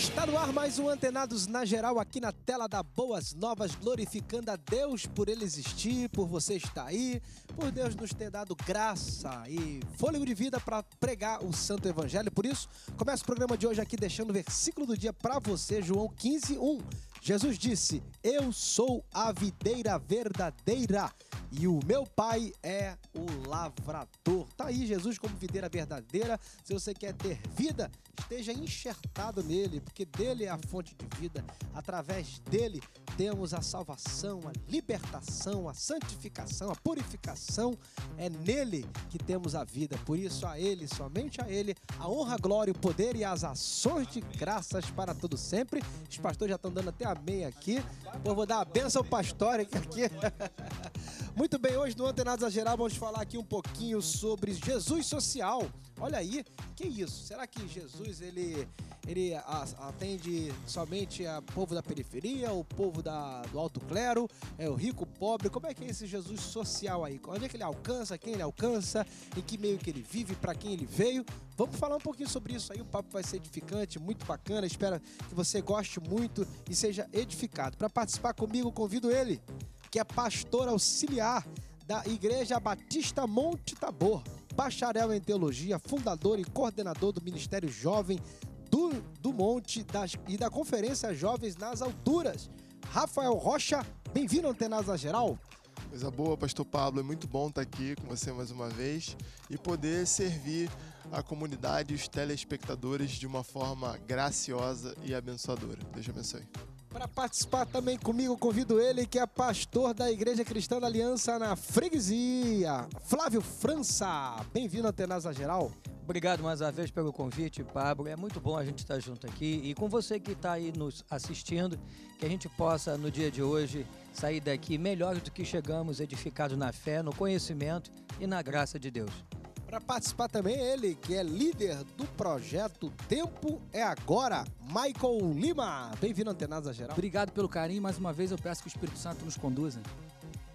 Está no ar mais um Antenados na Geral aqui na tela da Boas Novas, glorificando a Deus por ele existir, por você estar aí, por Deus nos ter dado graça e fôlego de vida para pregar o Santo Evangelho. Por isso, começa o programa de hoje aqui deixando o versículo do dia para você, João 15, 1. Jesus disse: Eu sou a videira verdadeira e o meu pai é o lavrador. Tá aí Jesus como videira verdadeira. Se você quer ter vida, esteja enxertado nele, porque dele é a fonte de vida. Através dele temos a salvação, a libertação, a santificação, a purificação. É nele que temos a vida. Por isso a ele, somente a ele, a honra, a glória, o poder e as ações de graças para todo sempre. Os pastores já estão dando até amém aqui. Eu vou dar a benção pastórica aqui. Muito bem, hoje no Antenados a Geral vamos falar aqui um pouquinho sobre Jesus social. Olha aí, que isso? Será que Jesus ele, ele atende somente a povo da periferia, o povo da, do alto clero, é o rico, pobre? Como é que é esse Jesus social aí? Onde é que ele alcança, quem ele alcança, em que meio que ele vive, para quem ele veio? Vamos falar um pouquinho sobre isso aí, o papo vai ser edificante, muito bacana, espero que você goste muito e seja seja edificado. Para participar comigo, convido ele, que é pastor auxiliar da Igreja Batista Monte Tabor, bacharel em teologia, fundador e coordenador do Ministério Jovem do, do Monte das, e da Conferência Jovens nas Alturas. Rafael Rocha, bem-vindo ao Antenasa Geral. Coisa boa, Pastor Pablo. É muito bom estar aqui com você mais uma vez e poder servir a comunidade e os telespectadores de uma forma graciosa e abençoadora. Deus te abençoe. Para participar também comigo, convido ele, que é pastor da Igreja Cristã da Aliança na Freguesia, Flávio França. Bem-vindo à Tenasa Geral. Obrigado mais uma vez pelo convite, Pablo. É muito bom a gente estar junto aqui e com você que está aí nos assistindo, que a gente possa, no dia de hoje, sair daqui melhor do que chegamos, edificados na fé, no conhecimento e na graça de Deus. Para participar também ele, que é líder do projeto Tempo é Agora, Michael Lima. Bem-vindo, Antenados Geral. Obrigado pelo carinho. Mais uma vez eu peço que o Espírito Santo nos conduza.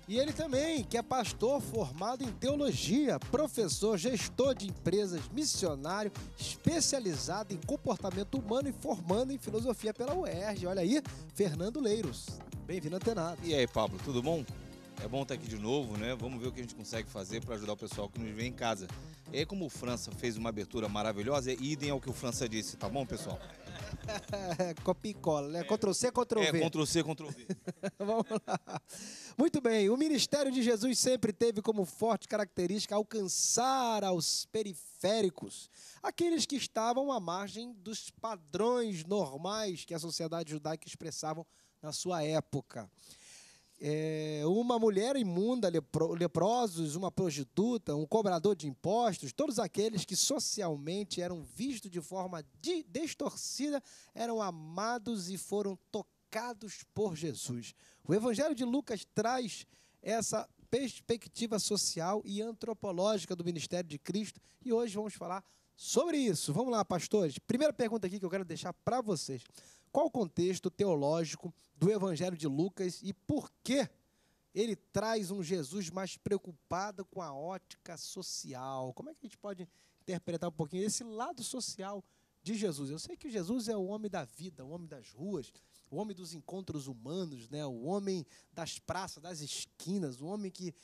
E ele também, que é pastor formado em teologia, professor, gestor de empresas, missionário, especializado em comportamento humano e formando em filosofia pela UERJ. Olha aí, Fernando Leiros. Bem-vindo, Antenado. E aí, Pablo, tudo bom? É bom estar aqui de novo, né? Vamos ver o que a gente consegue fazer para ajudar o pessoal que nos vê em casa. E como o França fez uma abertura maravilhosa, é idem ao que o França disse, tá bom, pessoal? Copia e cola, né? Ctrl-C, Ctrl-V. É, Ctrl-C, Ctrl-V. Vamos lá. Muito bem, o Ministério de Jesus sempre teve como forte característica alcançar aos periféricos, aqueles que estavam à margem dos padrões normais que a sociedade judaica expressava na sua época é, uma mulher imunda, lepro, leprosos, uma prostituta, um cobrador de impostos, todos aqueles que socialmente eram vistos de forma de, distorcida eram amados e foram tocados por Jesus. O Evangelho de Lucas traz essa perspectiva social e antropológica do ministério de Cristo e hoje vamos falar sobre isso. Vamos lá, pastores. Primeira pergunta aqui que eu quero deixar para vocês qual o contexto teológico do Evangelho de Lucas e por que ele traz um Jesus mais preocupado com a ótica social. Como é que a gente pode interpretar um pouquinho esse lado social de Jesus? Eu sei que Jesus é o homem da vida, o homem das ruas, o homem dos encontros humanos, né? o homem das praças, das esquinas, o homem que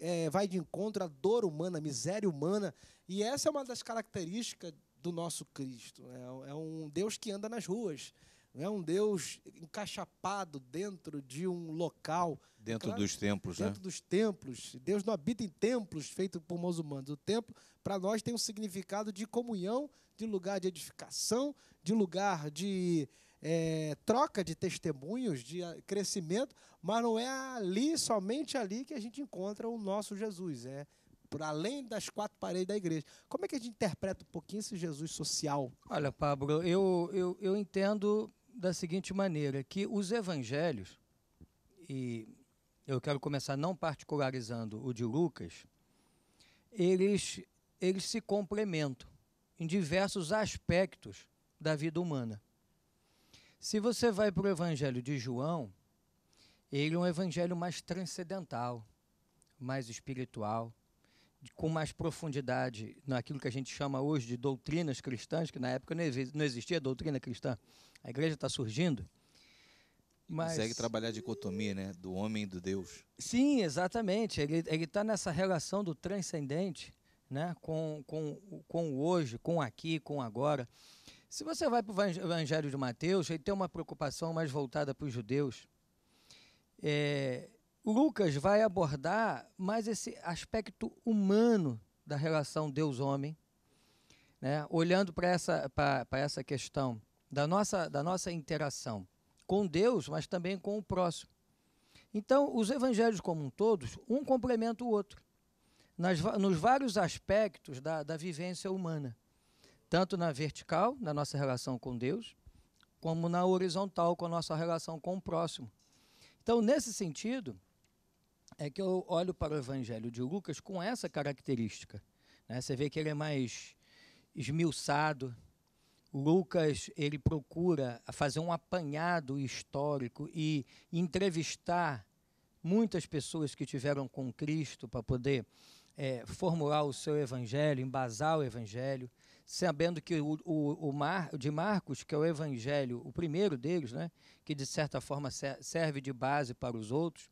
é, vai de encontro à dor humana, à miséria humana. E essa é uma das características do nosso Cristo. É, é um Deus que anda nas ruas, não é um Deus encaixapado dentro de um local. Dentro claro, dos templos, dentro né? Dentro dos templos. Deus não habita em templos feitos por mãos O templo, para nós, tem um significado de comunhão, de lugar de edificação, de lugar de é, troca de testemunhos, de ah, crescimento, mas não é ali, somente ali, que a gente encontra o nosso Jesus. É por além das quatro paredes da igreja. Como é que a gente interpreta um pouquinho esse Jesus social? Olha, Pablo, eu, eu, eu entendo da seguinte maneira, que os evangelhos, e eu quero começar não particularizando o de Lucas, eles, eles se complementam em diversos aspectos da vida humana. Se você vai para o evangelho de João, ele é um evangelho mais transcendental, mais espiritual com mais profundidade naquilo que a gente chama hoje de doutrinas cristãs, que na época não existia doutrina cristã, a igreja está surgindo. Mas... Consegue trabalhar a dicotomia né? do homem e do Deus. Sim, exatamente. Ele está nessa relação do transcendente né? com, com, com o hoje, com o aqui, com o agora. Se você vai para o Evangelho de Mateus, ele tem uma preocupação mais voltada para os judeus. É, Lucas vai abordar mais esse aspecto humano da relação Deus-homem, né? olhando para essa, essa questão da nossa, da nossa interação com Deus, mas também com o próximo. Então, os evangelhos como um todos, um complementa o outro, nas, nos vários aspectos da, da vivência humana, tanto na vertical, na nossa relação com Deus, como na horizontal, com a nossa relação com o próximo. Então, nesse sentido, é que eu olho para o Evangelho de Lucas com essa característica. Né? Você vê que ele é mais esmiuçado. Lucas ele procura fazer um apanhado histórico e entrevistar muitas pessoas que tiveram com Cristo para poder é, formular o seu evangelho, embasar o evangelho, sabendo que o, o, o Mar, de Marcos, que é o evangelho, o primeiro deles, né, que de certa forma serve de base para os outros,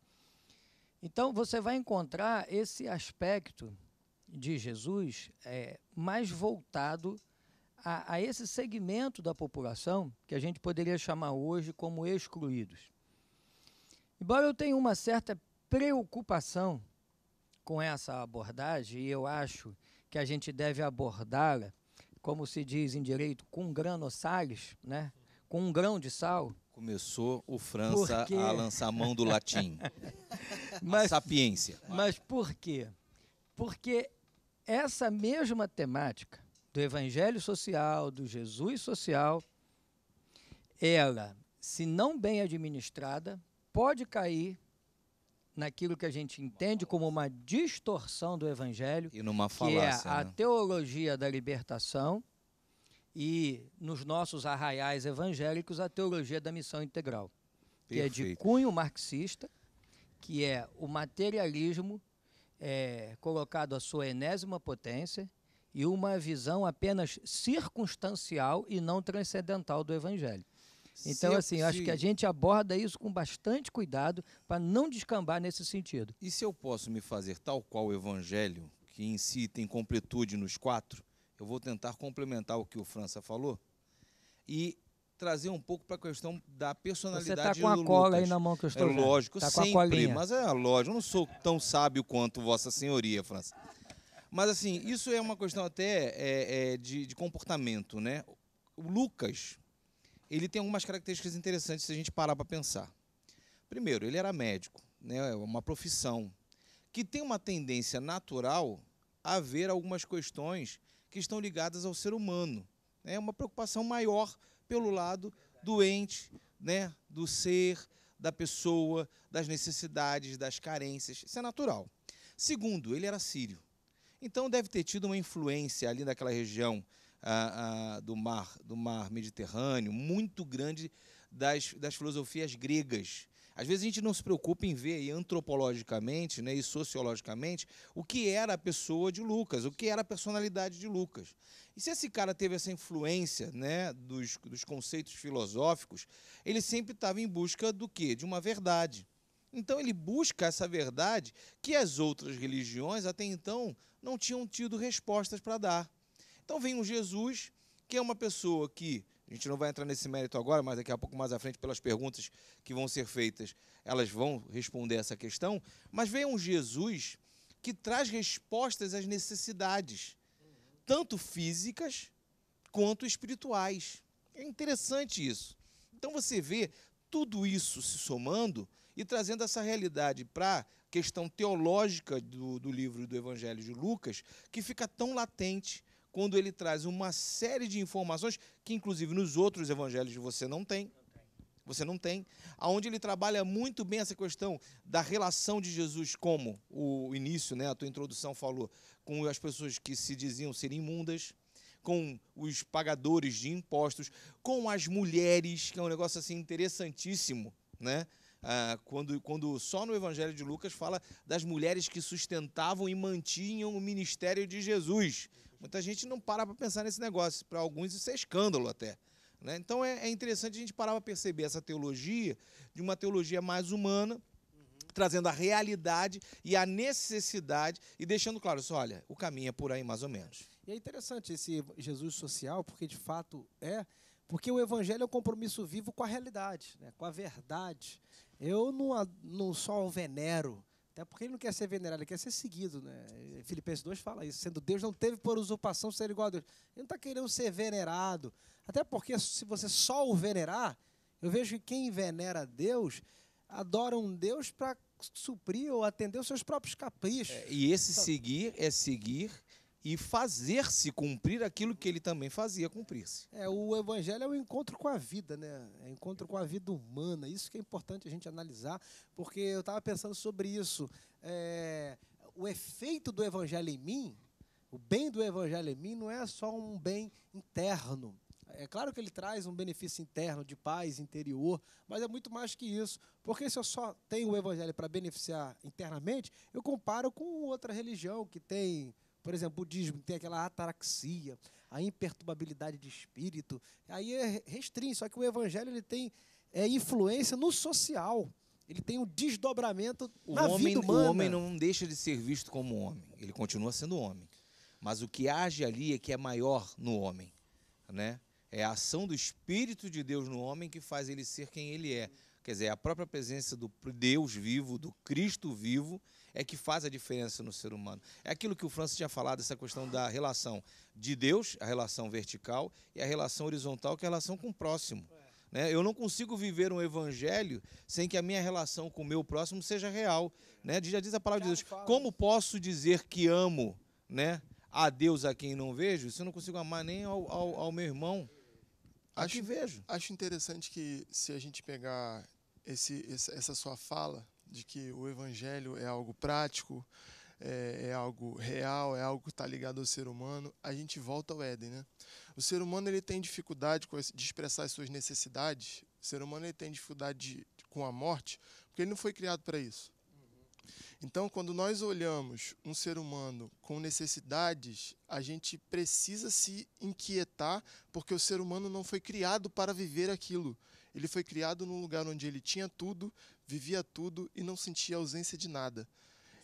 então, você vai encontrar esse aspecto de Jesus é, mais voltado a, a, esse segmento da população que a gente poderia chamar hoje como excluídos. Embora eu tenha uma certa preocupação com essa abordagem, e eu acho que a gente deve abordá-la, como se diz em direito, com grano sales, né? com um grão de sal, começou o França a lançar a mão do latim. mas, a sapiência. Mas por quê? Porque essa mesma temática do evangelho social, do Jesus social, ela, se não bem administrada, pode cair naquilo que a gente entende como uma distorção do evangelho e numa falácia, que é a né? teologia da libertação e nos nossos arraiais evangélicos a teologia da missão integral, que Perfeito. é de cunho marxista, que é o materialismo é, colocado à sua enésima potência e uma visão apenas circunstancial e não transcendental do evangelho. Então, eu, assim, eu acho que a gente aborda isso com bastante cuidado para não descambar nesse sentido. E se eu posso me fazer tal qual o evangelho, que em si tem completude nos quatro, eu vou tentar complementar o que o França falou e trazer um pouco para a questão da tá personalidade do Você está com a cola aí na mão que eu é estou é, Lógico, tá sempre, mas é lógico, eu não sou tão sábio quanto vossa senhoria, França. Mas assim, isso é uma questão até é, é, de, de comportamento, né? O Lucas, ele tem algumas características interessantes se a gente parar para pensar. Primeiro, ele era médico, né? É uma profissão que tem uma tendência natural a ver algumas questões que estão ligadas ao ser humano. Né? É uma preocupação maior pelo lado doente, né, do ser, da pessoa, das necessidades, das carências. Isso é natural. Segundo, ele era sírio. Então deve ter tido uma influência ali naquela região ah, ah, do mar, do mar Mediterrâneo, muito grande das, das filosofias gregas às vezes a gente não se preocupa em ver aí, antropologicamente né, e sociologicamente o que era a pessoa de Lucas, o que era a personalidade de Lucas. E se esse cara teve essa influência né, dos, dos conceitos filosóficos, ele sempre estava em busca do quê? De uma verdade. Então ele busca essa verdade que as outras religiões até então não tinham tido respostas para dar. Então vem um Jesus que é uma pessoa que a gente não vai entrar nesse mérito agora, mas daqui a pouco mais à frente, pelas perguntas que vão ser feitas, elas vão responder essa questão. Mas vem um Jesus que traz respostas às necessidades, tanto físicas quanto espirituais. É interessante isso. Então você vê tudo isso se somando e trazendo essa realidade para a questão teológica do, do livro do Evangelho de Lucas, que fica tão latente quando ele traz uma série de informações que, inclusive, nos outros evangelhos você não tem. Você não tem. Aonde ele trabalha muito bem essa questão da relação de Jesus, como o início, né, a tua introdução falou, com as pessoas que se diziam ser imundas, com os pagadores de impostos, com as mulheres, que é um negócio assim interessantíssimo, né? Ah, quando, quando só no Evangelho de Lucas fala das mulheres que sustentavam e mantinham o ministério de Jesus. Muita gente não para para pensar nesse negócio. Para alguns isso é escândalo até. Né? Então é, é, interessante a gente parar para perceber essa teologia de uma teologia mais humana, uhum. trazendo a realidade e a necessidade e deixando claro isso, assim, olha, o caminho é por aí mais ou menos. E é interessante esse Jesus social, porque de fato é, porque o evangelho é um compromisso vivo com a realidade, né? com a verdade. Eu não, não só o venero, até porque ele não quer ser venerado, ele quer ser seguido. Né? Filipenses 2 fala isso. Sendo Deus, não teve por usurpação ser igual a Deus. Ele não está querendo ser venerado. Até porque se você só o venerar, eu vejo que quem venera Deus adora um Deus para suprir ou atender os seus próprios caprichos. É, e esse então seguir é seguir e fazer-se cumprir aquilo que ele também fazia cumprir-se. É, o evangelho é o um encontro com a vida, né? É um encontro com a vida humana. Isso que é importante a gente analisar, porque eu estava pensando sobre isso. É, o efeito do evangelho em mim, o bem do evangelho em mim, não é só um bem interno. É claro que ele traz um benefício interno de paz interior, mas é muito mais que isso. Porque se eu só tenho o evangelho para beneficiar internamente, eu comparo com outra religião que tem por exemplo, o budismo tem aquela ataraxia, a imperturbabilidade de espírito. Aí é restringe, só que o evangelho ele tem é, influência no social. Ele tem um desdobramento o na homem, vida humana. O homem não deixa de ser visto como homem. Ele continua sendo homem. Mas o que age ali é que é maior no homem, né? É a ação do Espírito de Deus no homem que faz ele ser quem ele é. Quer dizer, a própria presença do Deus vivo, do Cristo vivo, é que faz a diferença no ser humano. É aquilo que o Francis tinha falado, essa questão da relação de Deus, a relação vertical, e a relação horizontal, que é a relação com o próximo. Né? Eu não consigo viver um evangelho sem que a minha relação com o meu próximo seja real. Né? Já diz a palavra de Deus. Como posso dizer que amo né, a Deus a quem não vejo, se eu não consigo amar nem ao, ao, ao meu irmão? Acho, vejo. acho interessante que se a gente pegar esse, essa sua fala de que o evangelho é algo prático, é, é, algo real, é algo que está ligado ao ser humano, a gente volta ao Éden, né? O ser humano ele tem dificuldade de expressar as suas necessidades. O ser humano ele tem dificuldade de, com a morte, porque ele não foi criado para isso. Então, quando nós olhamos um ser humano com necessidades, a gente precisa se inquietar, porque o ser humano não foi criado para viver aquilo. Ele foi criado num lugar onde ele tinha tudo, vivia tudo e não sentia ausência de nada.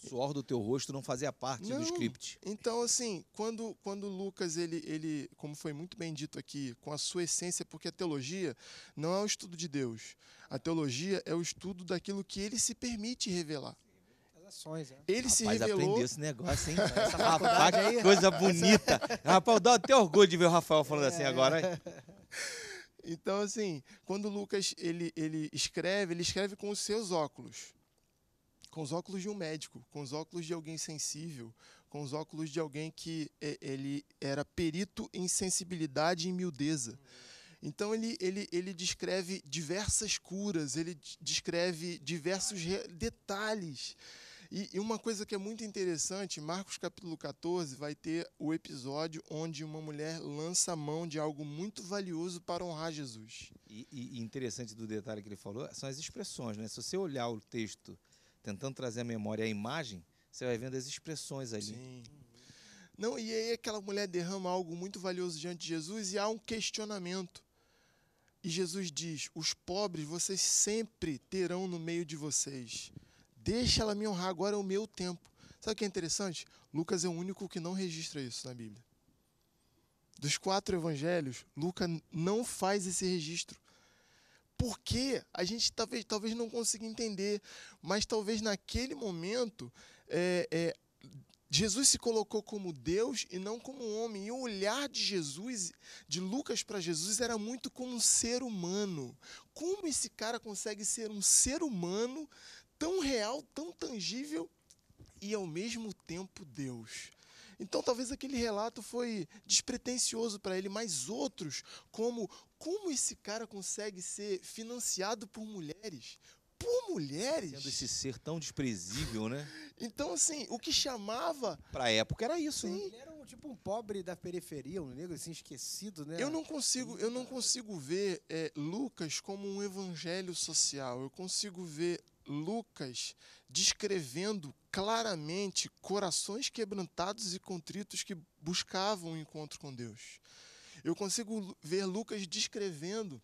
O suor do teu rosto não fazia parte não. do script. Então, assim, quando, quando Lucas, ele, ele, como foi muito bem dito aqui, com a sua essência, porque a teologia não é o estudo de Deus. A teologia é o estudo daquilo que ele se permite revelar. Né? Ele Rapaz, se revelou... aprendeu esse negócio, hein? Essa Rapaz, aí, coisa bonita. Rapaz, dá até orgulho de ver o Rafael falando assim é, assim agora. É. Então, assim, quando Lucas ele, ele escreve, ele escreve com os seus óculos. Com os óculos de um médico, com os óculos de alguém sensível, com os óculos de alguém que ele era perito em sensibilidade e miudeza. Então ele, ele, ele descreve diversas curas, ele descreve diversos detalhes. E, e uma coisa que é muito interessante, Marcos capítulo 14 vai ter o episódio onde uma mulher lança a mão de algo muito valioso para honrar Jesus. E, e interessante do detalhe que ele falou são as expressões, né? Se você olhar o texto tentando trazer à memória a imagem, você vai vendo as expressões ali. Sim. Não, e aí aquela mulher derrama algo muito valioso diante de Jesus e há um questionamento. E Jesus diz: Os pobres vocês sempre terão no meio de vocês, Deixa ela me honrar agora é o meu tempo. Sabe o que é interessante? Lucas é o único que não registra isso na Bíblia. Dos quatro evangelhos, Lucas não faz esse registro. Por quê? A gente talvez, talvez não consiga entender, mas talvez naquele momento é, é, Jesus se colocou como Deus e não como homem. E o olhar de Jesus, de Lucas para Jesus, era muito como um ser humano. Como esse cara consegue ser um ser humano tão real, tão tangível e ao mesmo tempo Deus. Então talvez aquele relato foi despretensioso para ele, mas outros, como como esse cara consegue ser financiado por mulheres? Por mulheres? Sendo esse ser tão desprezível, né? então, assim, o que chamava. para época era isso, né? Sim. né? Ele era um, tipo um pobre da periferia, um negro assim, esquecido, né? Eu não consigo, eu não consigo ver é, Lucas como um evangelho social. Eu consigo ver Lucas descrevendo claramente corações quebrantados e contritos que buscavam o um encontro com Deus. Eu consigo ver Lucas descrevendo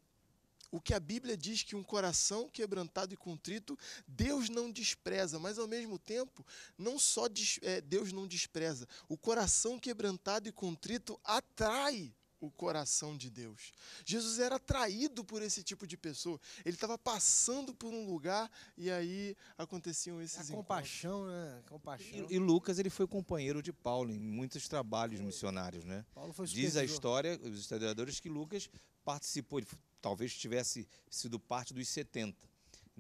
o que a Bíblia diz que um coração quebrantado e contrito, Deus não despreza, mas ao mesmo tempo, não só é, Deus não despreza, o coração quebrantado e contrito atrai o coração de Deus. Jesus era traído por esse tipo de pessoa. Ele estava passando por um lugar e aí aconteciam é esses a compaixão, né? É compaixão. E, e, Lucas ele foi companheiro de Paulo em muitos trabalhos missionários, né? Paulo foi Diz a história, os historiadores que Lucas participou, ele talvez tivesse sido parte dos 70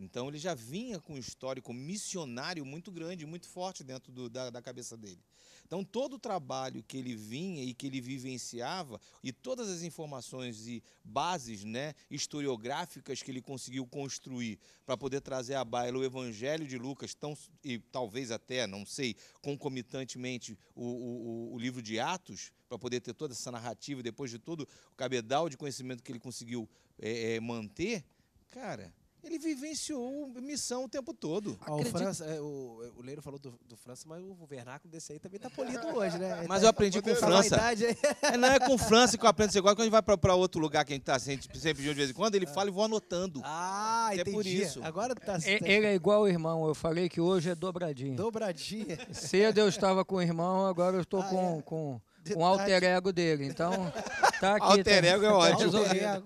então ele já vinha com um histórico missionário muito grande, muito forte dentro do, da, da, cabeça dele. Então todo o trabalho que ele vinha e que ele vivenciava e todas as informações e bases né, historiográficas que ele conseguiu construir para poder trazer à baila o Evangelho de Lucas, tão, e talvez até, não sei, concomitantemente o, o, o livro de Atos, para poder ter toda essa narrativa, depois de todo o cabedal de conhecimento que ele conseguiu é, é, manter, cara ele vivenciou missão o tempo todo. Ah, o, França, é, o, o, Leiro falou do, do, França, mas o vernáculo desse aí também tá polido hoje, né? Mas eu aprendi tá com França. É, não é com França que eu aprendo esse negócio. É quando a gente vai para outro lugar que a gente tá sempre, assim, sempre de vez em quando, ele é. fala e vou anotando. Ah, é por isso. Agora tá, é, Ele é igual o irmão. Eu falei que hoje é dobradinha. Dobradinha. Cedo eu estava com o irmão, agora eu estou ah, com, com, com um alter ego dele. Então. Tá aqui, Alter tá, ego é ótimo. Tá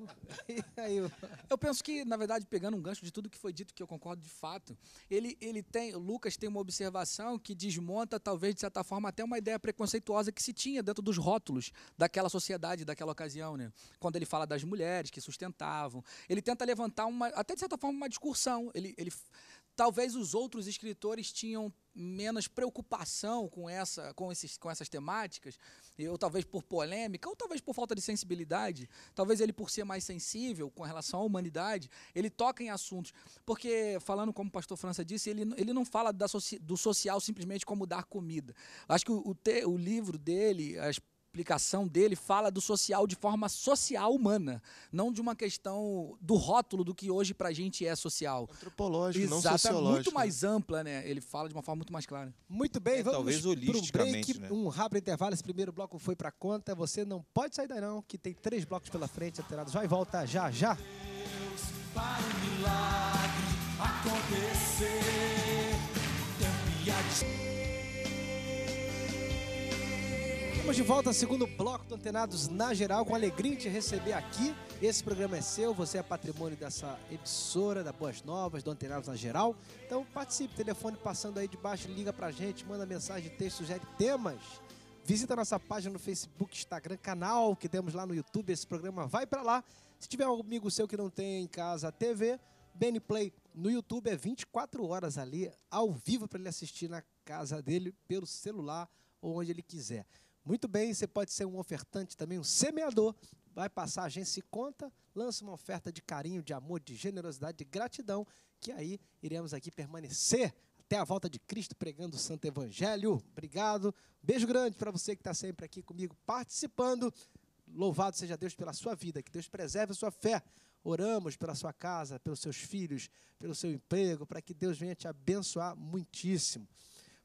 eu penso que, na verdade, pegando um gancho de tudo que foi dito, que eu concordo de fato, ele, ele tem, Lucas tem uma observação que desmonta, talvez, de certa forma, até uma ideia preconceituosa que se tinha dentro dos rótulos daquela sociedade, daquela ocasião, né? Quando ele fala das mulheres que sustentavam, ele tenta levantar uma, até de certa forma, uma discussão. Ele, ele Talvez os outros escritores tinham menos preocupação com, essa, com, esses, com essas temáticas, ou talvez por polêmica, ou talvez por falta de sensibilidade, talvez ele por ser mais sensível com relação à humanidade, ele toca em assuntos, porque falando como o pastor França disse, ele, ele não fala da, do social simplesmente como dar comida. Acho que o, o, te, o livro dele, as explicação dele fala do social de forma social humana, não de uma questão do rótulo do que hoje para a gente é social. Antropológico, Exato, não sociológico. É né? muito mais ampla, né? Ele fala de uma forma muito mais clara. Muito bem, é, vamos talvez holisticamente, break, né? um rápido intervalo, esse primeiro bloco foi para conta, você não pode sair daí não, que tem três blocos pela frente, alterados. Vai e volta já já. Deus, para o milagre acontecer. Estamos de volta ao segundo bloco do Antenados na Geral, com alegria de receber aqui. Esse programa é seu, você é patrimônio dessa emissora, da Boas Novas, do Antenados na Geral. Então participe, telefone passando aí de baixo, liga pra gente, manda mensagem, texto, sugere temas. Visita nossa página no Facebook, Instagram, canal que temos lá no YouTube. Esse programa vai para lá. Se tiver um amigo seu que não tem em casa a TV, Benplay no YouTube é 24 horas ali, ao vivo, para ele assistir na casa dele, pelo celular ou onde ele quiser. Muito bem, você pode ser um ofertante também, um semeador. Vai passar, a gente se conta, lança uma oferta de carinho, de amor, de generosidade, de gratidão, que aí iremos aqui permanecer até a volta de Cristo pregando o Santo Evangelho. Obrigado. Beijo grande para você que está sempre aqui comigo participando. Louvado seja Deus pela sua vida, que Deus preserve a sua fé. Oramos pela sua casa, pelos seus filhos, pelo seu emprego, para que Deus venha te abençoar muitíssimo.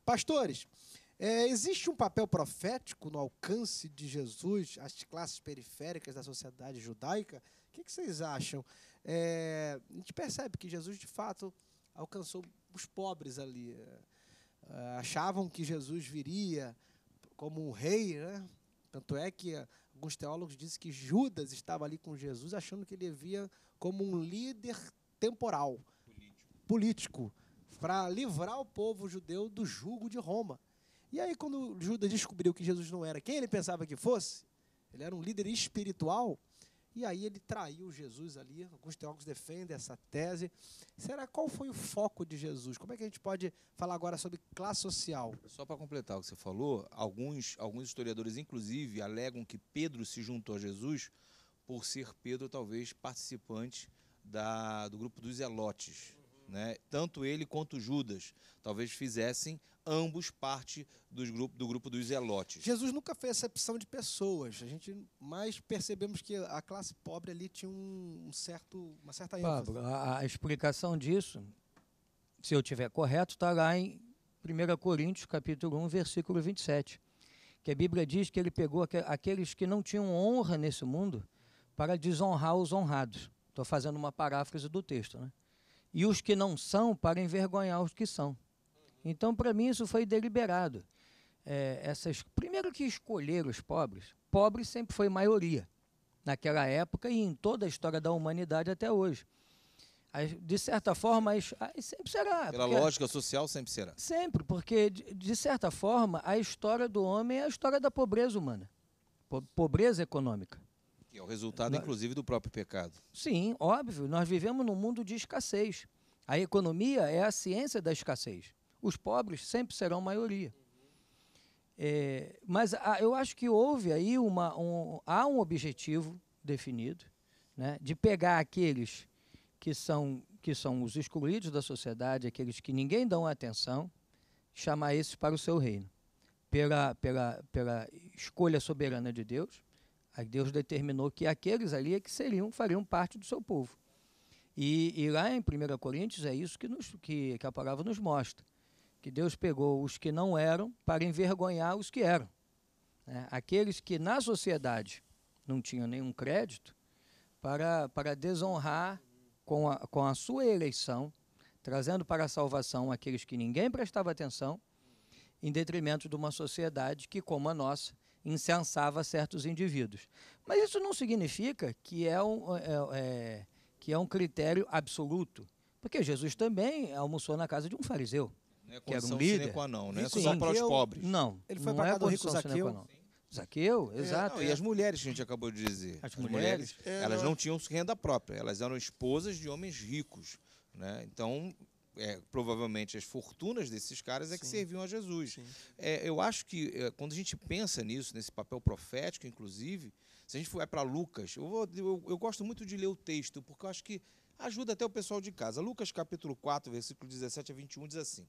Pastores, é, existe um papel profético no alcance de Jesus às classes periféricas da sociedade judaica? O que, que vocês acham? É, a gente percebe que Jesus, de fato, alcançou os pobres ali. É, é achavam que Jesus viria como um rei, né? tanto é que é, alguns teólogos dizem que Judas estava ali com Jesus, achando que ele via como um líder temporal, político, político para livrar o povo judeu do jugo de Roma. E aí, quando Judas descobriu que Jesus não era quem ele pensava que fosse, ele era um líder espiritual, e aí ele traiu Jesus ali. Alguns teólogos defendem essa tese. Será qual foi o foco de Jesus? Como é que a gente pode falar agora sobre classe social? Só para completar o que você falou, alguns, alguns historiadores, inclusive, alegam que Pedro se juntou a Jesus por ser Pedro, talvez, participante da, do grupo dos elotes. Né? Tanto ele quanto Judas talvez fizessem ambos parte dos grupo, do grupo dos zelotes. Jesus nunca fez exceção de pessoas. A gente mais percebemos que a classe pobre ali tinha um certo, uma certa ênfase. Pablo, a, a explicação disso, se eu tiver correto, está lá em 1 Coríntios, capítulo 1, versículo 27, que a Bíblia diz que ele pegou aqueles que não tinham honra nesse mundo para desonrar os honrados. Estou fazendo uma paráfrase do texto, né? e os que não são para envergonhar os que são. Então, para mim, isso foi deliberado. É, essas, primeiro que escolher os pobres, pobre sempre foi maioria, naquela época e em toda a história da humanidade até hoje. De certa forma, sempre será. Pela lógica social, sempre será. Sempre, porque, de certa forma, a história do homem é a história da pobreza humana, pobreza econômica. Que é o resultado, inclusive, do próprio pecado. Sim, óbvio. Nós vivemos num mundo de escassez. A economia é a ciência da escassez. Os pobres sempre serão maioria. É, mas a, eu acho que houve aí uma, um, há um objetivo definido né, de pegar aqueles que são, que são os excluídos da sociedade, aqueles que ninguém dão atenção, chamar esses para o seu reino, pela, pela, pela escolha soberana de Deus Aí Deus determinou que aqueles ali é que seriam, fariam parte do seu povo. E, e lá em 1 Coríntios é isso que, nos, que, que a palavra nos mostra. Que Deus pegou os que não eram para envergonhar os que eram. Né? Aqueles que na sociedade não tinham nenhum crédito, para, para desonrar com a, com a sua eleição, trazendo para a salvação aqueles que ninguém prestava atenção, em detrimento de uma sociedade que, como a nossa, incensava certos indivíduos. Mas isso não significa que é um, é, é, que é um critério absoluto, porque Jesus também almoçou na casa de um fariseu, é que era um líder. Não, né? Só para os pobres. Não, ele foi para é do rico Zaqueu. Zaqueu, é, exato. Não, e as mulheres que a gente acabou de dizer. As, as mulheres, mulheres é, elas não tinham renda própria, elas eram esposas de homens ricos. Né? Então, é, provavelmente as fortunas desses caras é que Sim. serviam a Jesus. É, eu acho que é, quando a gente pensa nisso, nesse papel profético, inclusive, se a gente for para Lucas, eu, vou, eu, eu, gosto muito de ler o texto, porque eu acho que ajuda até o pessoal de casa. Lucas capítulo 4, versículo 17 a 21 diz assim.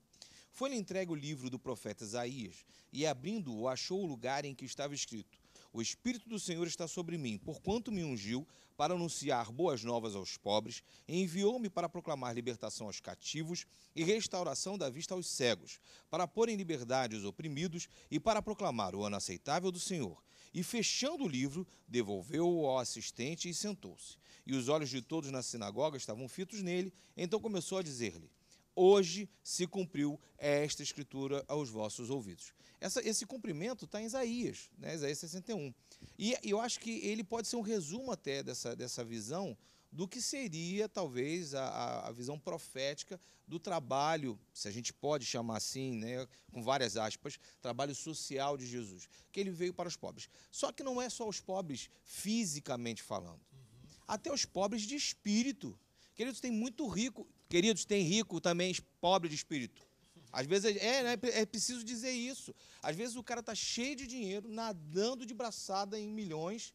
Foi-lhe entregue o livro do profeta Isaías, e abrindo-o, achou o lugar em que estava escrito: o Espírito do Senhor está sobre mim, porquanto me ungiu para anunciar boas novas aos pobres, enviou-me para proclamar libertação aos cativos e restauração da vista aos cegos, para pôr em liberdade os oprimidos e para proclamar o ano aceitável do Senhor. E fechando o livro, devolveu-o ao assistente e sentou-se. E os olhos de todos na sinagoga estavam fitos nele, então começou a dizer-lhe: hoje se cumpriu esta escritura aos vossos ouvidos. Essa, esse cumprimento está em Isaías, né? Isaías 61. E eu acho que ele pode ser um resumo até dessa, dessa visão do que seria, talvez, a, a visão profética do trabalho, se a gente pode chamar assim, né, com várias aspas, trabalho social de Jesus, que ele veio para os pobres. Só que não é só os pobres fisicamente falando, uhum. até os pobres de espírito. Queridos, tem muito rico Queridos, tem rico também pobre de espírito. Às vezes é, né, é preciso dizer isso. Às vezes o cara está cheio de dinheiro, nadando de braçada em milhões,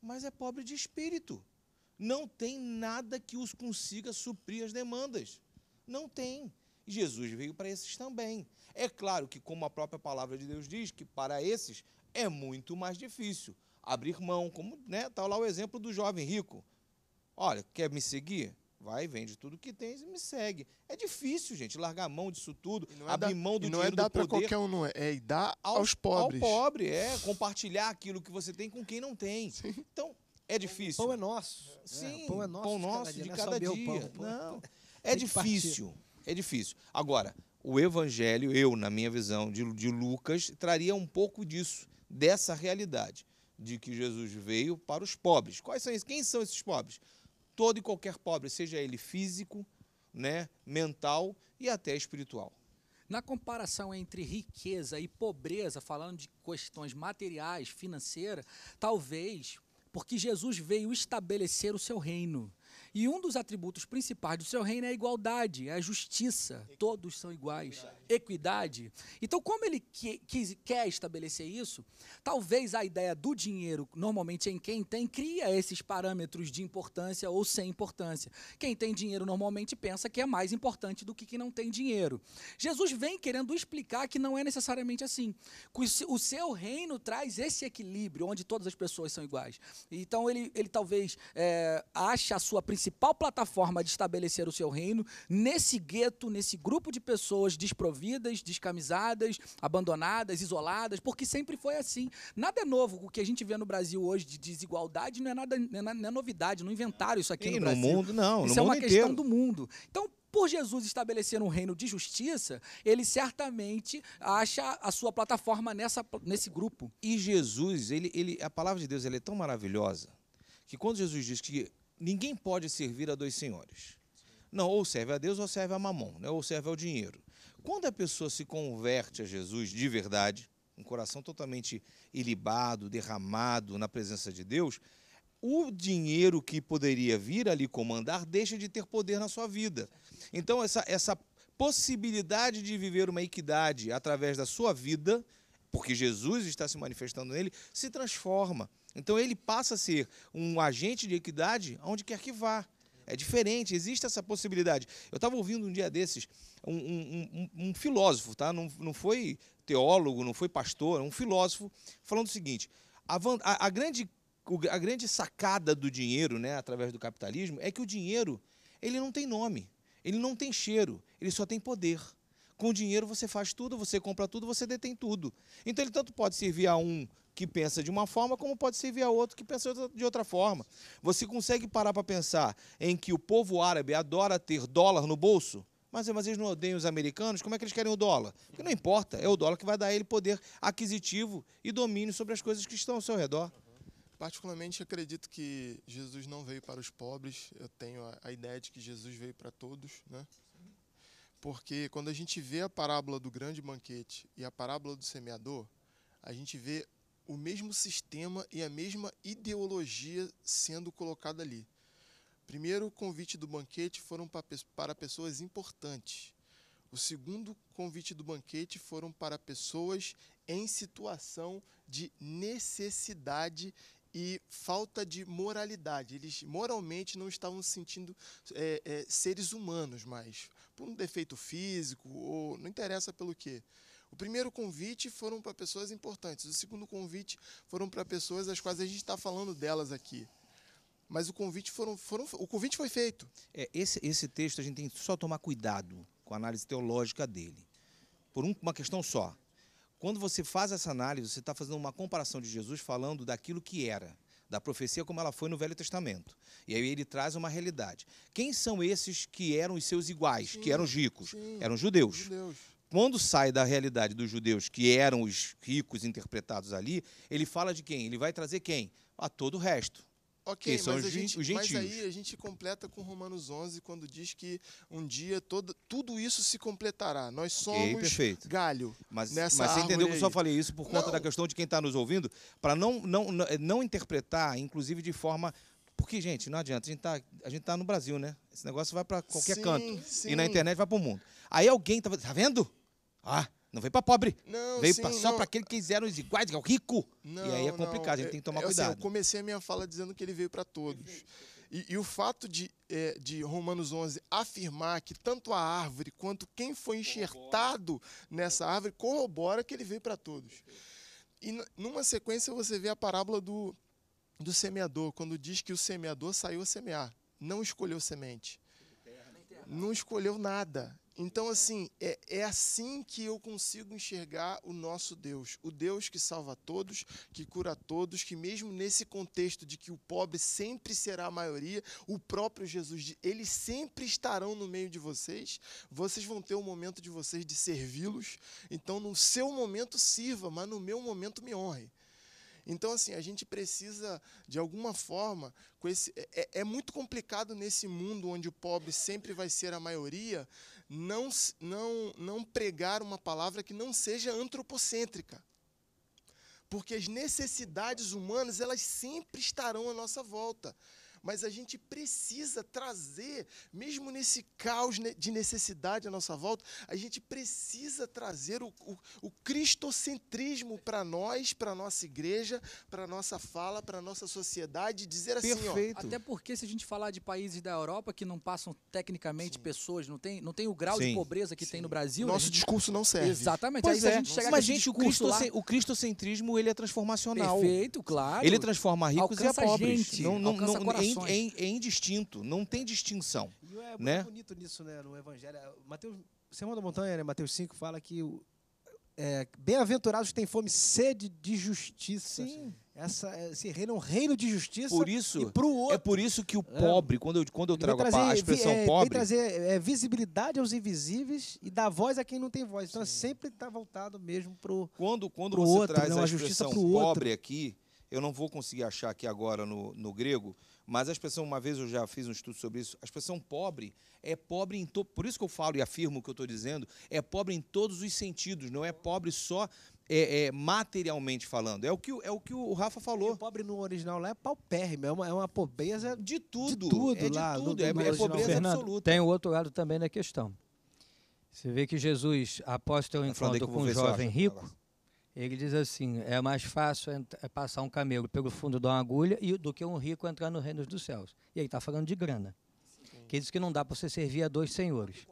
mas é pobre de espírito. Não tem nada que os consiga suprir as demandas. Não tem. Jesus veio para esses também. É claro que, como a própria palavra de Deus diz, que para esses é muito mais difícil abrir mão, como está né, tá lá o exemplo do jovem rico. Olha, quer me seguir? Vai, vende tudo que tem e me segue. É difícil, gente, largar a mão disso tudo, é abrir mão do e não é dinheiro é dar para qualquer um, não é. É dar aos, aos, pobres. Ao pobre, é. Compartilhar aquilo que você tem com quem não tem. Sim. Então, é difícil. pão é nosso. É, sim, é, pão é nosso, pão nosso de cada dia. De é cada dia. Pão, não, é difícil. É difícil. Agora, o evangelho, eu, na minha visão de, de Lucas, traria um pouco disso, dessa realidade de que Jesus veio para os pobres. Quais são esses? Quem são esses pobres? todo e qualquer pobre, seja ele físico, né, mental e até espiritual. Na comparação entre riqueza e pobreza, falando de questões materiais, financeiras, talvez porque Jesus veio estabelecer o seu reino. E um dos atributos principais do seu reino é a igualdade, é a justiça. Equidade. Todos são iguais. Equidade. Equidade. Então, como ele que, que, quer estabelecer isso, talvez a ideia do dinheiro, normalmente em quem tem, cria esses parâmetros de importância ou sem importância. Quem tem dinheiro normalmente pensa que é mais importante do que quem não tem dinheiro. Jesus vem querendo explicar que não é necessariamente assim. O seu reino traz esse equilíbrio, onde todas as pessoas são iguais. Então, ele, ele talvez é, eh, acha a sua principal principal plataforma de estabelecer o seu reino nesse gueto, nesse grupo de pessoas desprovidas, descamisadas, abandonadas, isoladas, porque sempre foi assim. Nada é novo. O que a gente vê no Brasil hoje de desigualdade não é nada, não é, é novidade, não inventaram isso aqui no, no Brasil. no mundo, não. Isso no é uma questão inteiro. do mundo. Então, por Jesus estabelecer um reino de justiça, ele certamente acha a sua plataforma nessa, nesse grupo. E Jesus, ele, ele, a palavra de Deus ele é tão maravilhosa que quando Jesus diz que ninguém pode servir a dois senhores. Não, ou serve a Deus ou serve a mamon, né? ou serve ao dinheiro. Quando a pessoa se converte a Jesus de verdade, um coração totalmente ilibado, derramado na presença de Deus, o dinheiro que poderia vir ali comandar deixa de ter poder na sua vida. Então, essa, essa possibilidade de viver uma equidade através da sua vida porque Jesus está se manifestando nele, se transforma. Então ele passa a ser um agente de equidade aonde quer que vá. É diferente, existe essa possibilidade. Eu estava ouvindo um dia desses um, um, um, um filósofo, tá? Não, não, foi teólogo, não foi pastor, é um filósofo, falando o seguinte: a, a, a, grande, a grande sacada do dinheiro, né, através do capitalismo, é que o dinheiro ele não tem nome, ele não tem cheiro, ele só tem poder. Com dinheiro você faz tudo, você compra tudo, você detém tudo. Então ele tanto pode servir a um que pensa de uma forma, como pode servir a outro que pensa de outra forma. Você consegue parar para pensar em que o povo árabe adora ter dólar no bolso? Mas, mas eles não odeiam os americanos, como é que eles querem o dólar? Porque não importa, é o dólar que vai dar a ele poder aquisitivo e domínio sobre as coisas que estão ao seu redor. Particularmente, acredito que Jesus não veio para os pobres. Eu tenho a, a ideia de que Jesus veio para todos, né? Porque quando a gente vê a parábola do grande banquete e a parábola do semeador, a gente vê o mesmo sistema e a mesma ideologia sendo colocada ali. Primeiro o convite do banquete foram para pessoas importantes. O segundo convite do banquete foram para pessoas em situação de necessidade e falta de moralidade. Eles moralmente não estavam se sentindo é, é, seres humanos mais, por um defeito físico ou não interessa pelo quê. O primeiro convite foram para pessoas importantes, o segundo convite foram para pessoas das quais a gente está falando delas aqui. Mas o convite, foram, foram, o convite foi feito. É, esse, esse texto a gente tem que só tomar cuidado com a análise teológica dele. Por um, uma questão só quando você faz essa análise, você está fazendo uma comparação de Jesus falando daquilo que era, da profecia como ela foi no Velho Testamento. E aí ele traz uma realidade. Quem são esses que eram os seus iguais, sim, que eram os ricos? Sim, eram judeus. judeus. Quando sai da realidade dos judeus, que eram os ricos interpretados ali, ele fala de quem? Ele vai trazer quem? A todo o resto. Ok, são mas, gente, mas aí a gente completa com Romanos 11, quando diz que um dia todo, tudo isso se completará. Nós somos okay, galho. Mas, nessa mas você entendeu que eu só falei isso por conta não. da questão de quem está nos ouvindo, para não, não, não, é, não interpretar, inclusive de forma porque, gente, não adianta. A gente está a gente tá no Brasil, né? Esse negócio vai para qualquer sim, canto. Sim. E na internet vai para o mundo. Aí alguém tá, tá vendo? Ah, não veio para pobre. Não, veio sim, pra, só para aquele que eram os iguais, que é o rico. Não, e aí é complicado, não. a gente tem que tomar é, é assim, cuidado. Assim, eu comecei a minha fala dizendo que ele veio para todos. E, e, o fato de, é, de Romanos 11 afirmar que tanto a árvore quanto quem foi enxertado nessa árvore corrobora que ele veio para todos. E numa sequência você vê a parábola do, do semeador, quando diz que o semeador saiu a semear, não escolheu semente, não escolheu nada então, assim, é, é assim que eu consigo enxergar o nosso Deus. O Deus que salva todos, que cura todos, que mesmo nesse contexto de que o pobre sempre será a maioria, o próprio Jesus diz, eles sempre estarão no meio de vocês, vocês vão ter o um momento de vocês de servi-los. Então, no seu momento, sirva, mas no meu momento, me honre. Então, assim, a gente precisa, de alguma forma, com esse, é, é, é muito complicado nesse mundo onde o pobre sempre vai ser a maioria, não, não, não pregar uma palavra que não seja antropocêntrica. Porque as necessidades humanas, elas sempre estarão à nossa volta mas a gente precisa trazer, mesmo nesse caos de necessidade à nossa volta, a gente precisa trazer o, o, o cristocentrismo para nós, para a nossa igreja, para a nossa fala, para a nossa sociedade, dizer assim, Perfeito. Ó, até porque se a gente falar de países da Europa que não passam tecnicamente Sim. pessoas, não tem, não tem o grau Sim. de pobreza que Sim. tem no Brasil. Nosso gente... discurso não serve. Exatamente. Pois Aí, é. a gente chega Mas, gente, o, lá... o cristocentrismo ele é transformacional. Perfeito, claro. Ele transforma ricos Alcança e pobres. Gente. Não, não, não, é, é, indistinto, não tem distinção. E é né? bonito nisso, né, no Evangelho. Mateus, Sermão da Montanha, né, Mateus 5, fala que é, bem-aventurados têm fome, sede de justiça. Sim. Essa, esse reino é um reino de justiça por isso, e pro outro. É por isso que o ah. pobre, é. quando eu, quando eu trago trazer, a, expressão é, pobre... Vem trazer é, visibilidade aos invisíveis e dar voz a quem não tem voz. Então, é sempre está voltado mesmo para o Quando, quando pro você outro, traz não, né, a expressão a justiça pobre outro. aqui, eu não vou conseguir achar aqui agora no, no grego, mas as pessoas, uma vez eu já fiz um estudo sobre isso, as pessoas pobre é pobre em por isso que eu falo e afirmo o que eu estou dizendo, é pobre em todos os sentidos, não é pobre só é, é, materialmente falando. É o, que, é o que o Rafa falou. o pobre no original lá é paupérrimo, é uma, é uma pobreza de tudo. De tudo, é de tudo, é, é pobreza Fernando, absoluta. Tem o outro lado também da questão. Você vê que Jesus, após ter um encontro com um jovem rico, ele diz assim: é mais fácil é passar um camelo pelo fundo de uma agulha do que um rico entrar no reino dos céus. E aí está falando de grana. Sim. Que diz que não dá para você servir a dois senhores.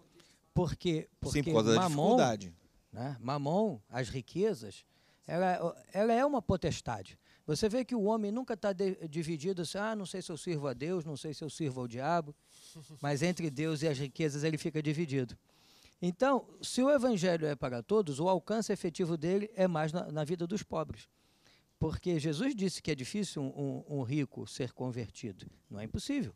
Por quê? Porque Sim, por causa mamon, da dificuldade. Né, mamon, as riquezas, ela, ela é uma potestade. Você vê que o homem nunca está dividido assim, ah, não sei se eu sirvo a Deus, não sei se eu sirvo ao diabo, mas entre Deus e as riquezas ele fica dividido. Então, se o evangelho é para todos, o alcance efetivo dele é mais na, na vida dos pobres. Porque Jesus disse que é difícil um, um, um rico ser convertido. Não é impossível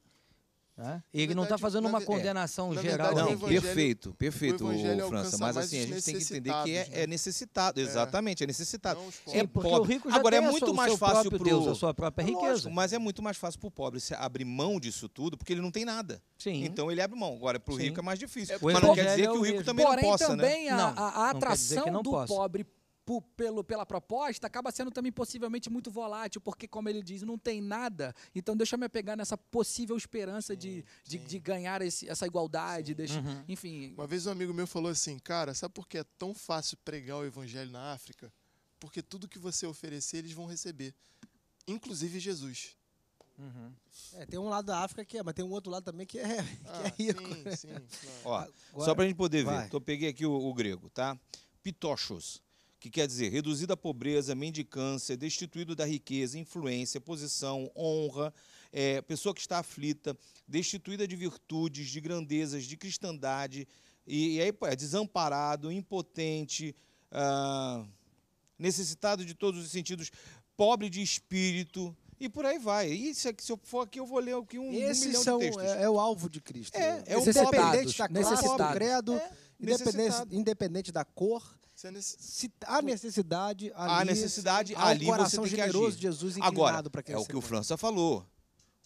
ele não está fazendo uma é. condenação é. geral. Verdade, não, perfeito, perfeito, o, França. Mas assim, a gente tem que entender que é, é né? necessitado. É. Exatamente, é, necessitado. É, é pobre. Agora, é muito mais fácil para o... a sua própria é riqueza. Lógico, mas é muito mais fácil para o pobre se abrir mão disso tudo, porque ele não tem nada. Sim. Então ele abre mão. Agora, para o rico é mais difícil. mas não quer dizer que o rico também não possa, né? a atração do pobre por, pelo, pela proposta acaba sendo também possivelmente muito volátil, porque, como ele diz, não tem nada, então deixa eu me apegar nessa possível esperança sim, de, sim. de, De, ganhar esse, essa igualdade. Deixa, uhum. Enfim. Uma vez um amigo meu falou assim: Cara, sabe por que é tão fácil pregar o evangelho na África? Porque tudo que você oferecer, eles vão receber, inclusive Jesus. Uhum. É, tem um lado da África que é, mas tem um outro lado também que é, que é ah, é rico. Sim, sim, claro. Ó, Agora, só pra gente poder vai. ver, então, eu peguei aqui o, o grego, tá? Pitochos que quer dizer reduzida à pobreza, mendicância, destituído da riqueza, influência, posição, honra, é, pessoa que está aflita, destituída de virtudes, de grandezas, de cristandade, e, e aí é desamparado, impotente, ah, necessitado de todos os sentidos, pobre de espírito, e por aí vai. E se, eu for aqui, eu vou ler aqui um, Esses um milhão são, de textos. É, é o alvo de Cristo. É, é, o independente da é classe, do credo, é, independente, independente, da cor, se há necessidade ali, há necessidade, há ali você tem generoso de Jesus inclinado para É o que o França falou.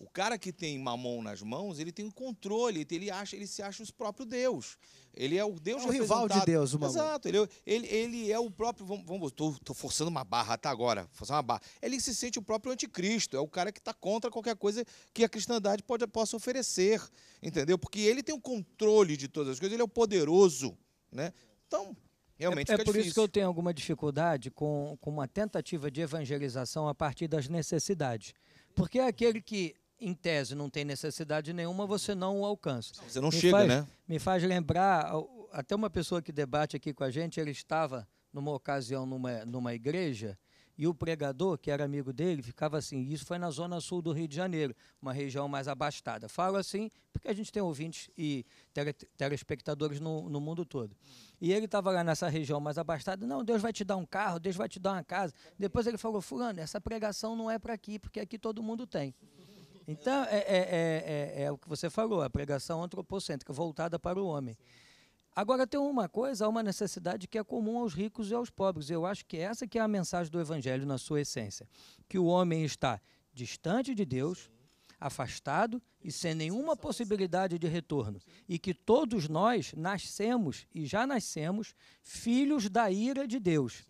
O cara que tem mamão nas mãos, ele tem um controle, ele, acha, ele se acha os próprios Deus. Ele é o Deus é o rival de Deus, o mamão. Exato, ele, é ele, ele é o próprio. Vamos, vamos tô, tô, forçando uma barra, tá agora, forçando uma barra. Ele se sente o próprio anticristo, é o cara que está contra qualquer coisa que a cristandade pode, possa oferecer, entendeu? Porque ele tem o controle de todas as coisas, ele é o poderoso, né? Então, Realmente é, é por difícil. isso que eu tenho alguma dificuldade com, com uma tentativa de evangelização a partir das necessidades. Porque é aquele que, em tese, não tem necessidade nenhuma, você não o alcança. você não me chega, faz, né? Me faz lembrar, até uma pessoa que debate aqui com a gente, ele estava numa ocasião numa, numa igreja e o pregador, que era amigo dele, ficava assim. Isso foi na zona sul do Rio de Janeiro, uma região mais abastada. Falo assim porque a gente tem ouvintes e telespectadores no, no mundo todo. E ele estava lá nessa região mais abastada. Não, Deus vai te dar um carro, Deus vai te dar uma casa. Depois ele falou: Fulano, essa pregação não é para aqui, porque aqui todo mundo tem. Então, é, é, é, é, o que você falou, a pregação antropocêntrica, voltada para o homem. Agora tem uma coisa, há uma necessidade que é comum aos ricos e aos pobres. Eu acho que essa que é a mensagem do evangelho na sua essência, que o homem está distante de Deus, afastado e sem nenhuma possibilidade de retorno, e que todos nós nascemos e já nascemos filhos da ira de Deus.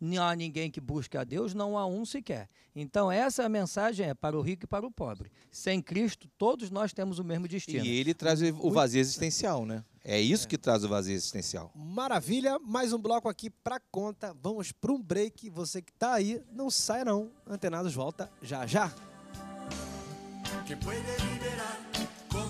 Não há ninguém que busque a Deus, não há um sequer. Então, essa é mensagem é para o rico e para o pobre. Sem Cristo, todos nós temos o mesmo destino. E ele traz o vazio existencial, né? É isso é. que traz o vazio existencial. Maravilha, mais um bloco aqui pra conta. Vamos para um break. Você que tá aí, não sai não. Antenados volta já já. Que liberar como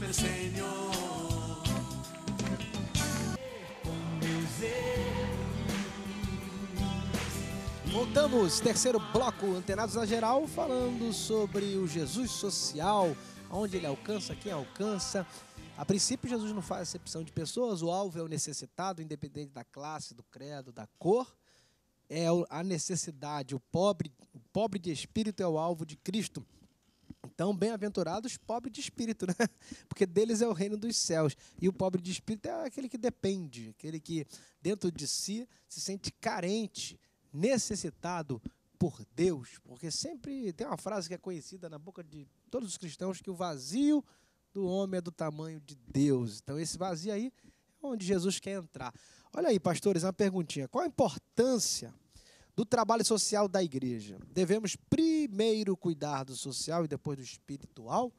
Voltamos, terceiro bloco, Antenados na Geral, falando sobre o Jesus social, onde ele alcança, quem alcança, a princípio, Jesus não faz acepção de pessoas, o alvo é o necessitado, independente da classe, do credo, da cor. É a necessidade, o pobre, o pobre de espírito é o alvo de Cristo. Então, bem-aventurados, pobres de espírito, né? Porque deles é o reino dos céus. E o pobre de espírito é aquele que depende, aquele que dentro de si se sente carente, necessitado por Deus. Porque sempre tem uma frase que é conhecida na boca de todos os cristãos que o vazio do homem é do tamanho de Deus. Então, esse vazio aí é onde Jesus quer entrar. Olha aí, pastores, uma perguntinha. Qual a importância do trabalho social da igreja? Devemos primeiro cuidar do social e depois do espiritual?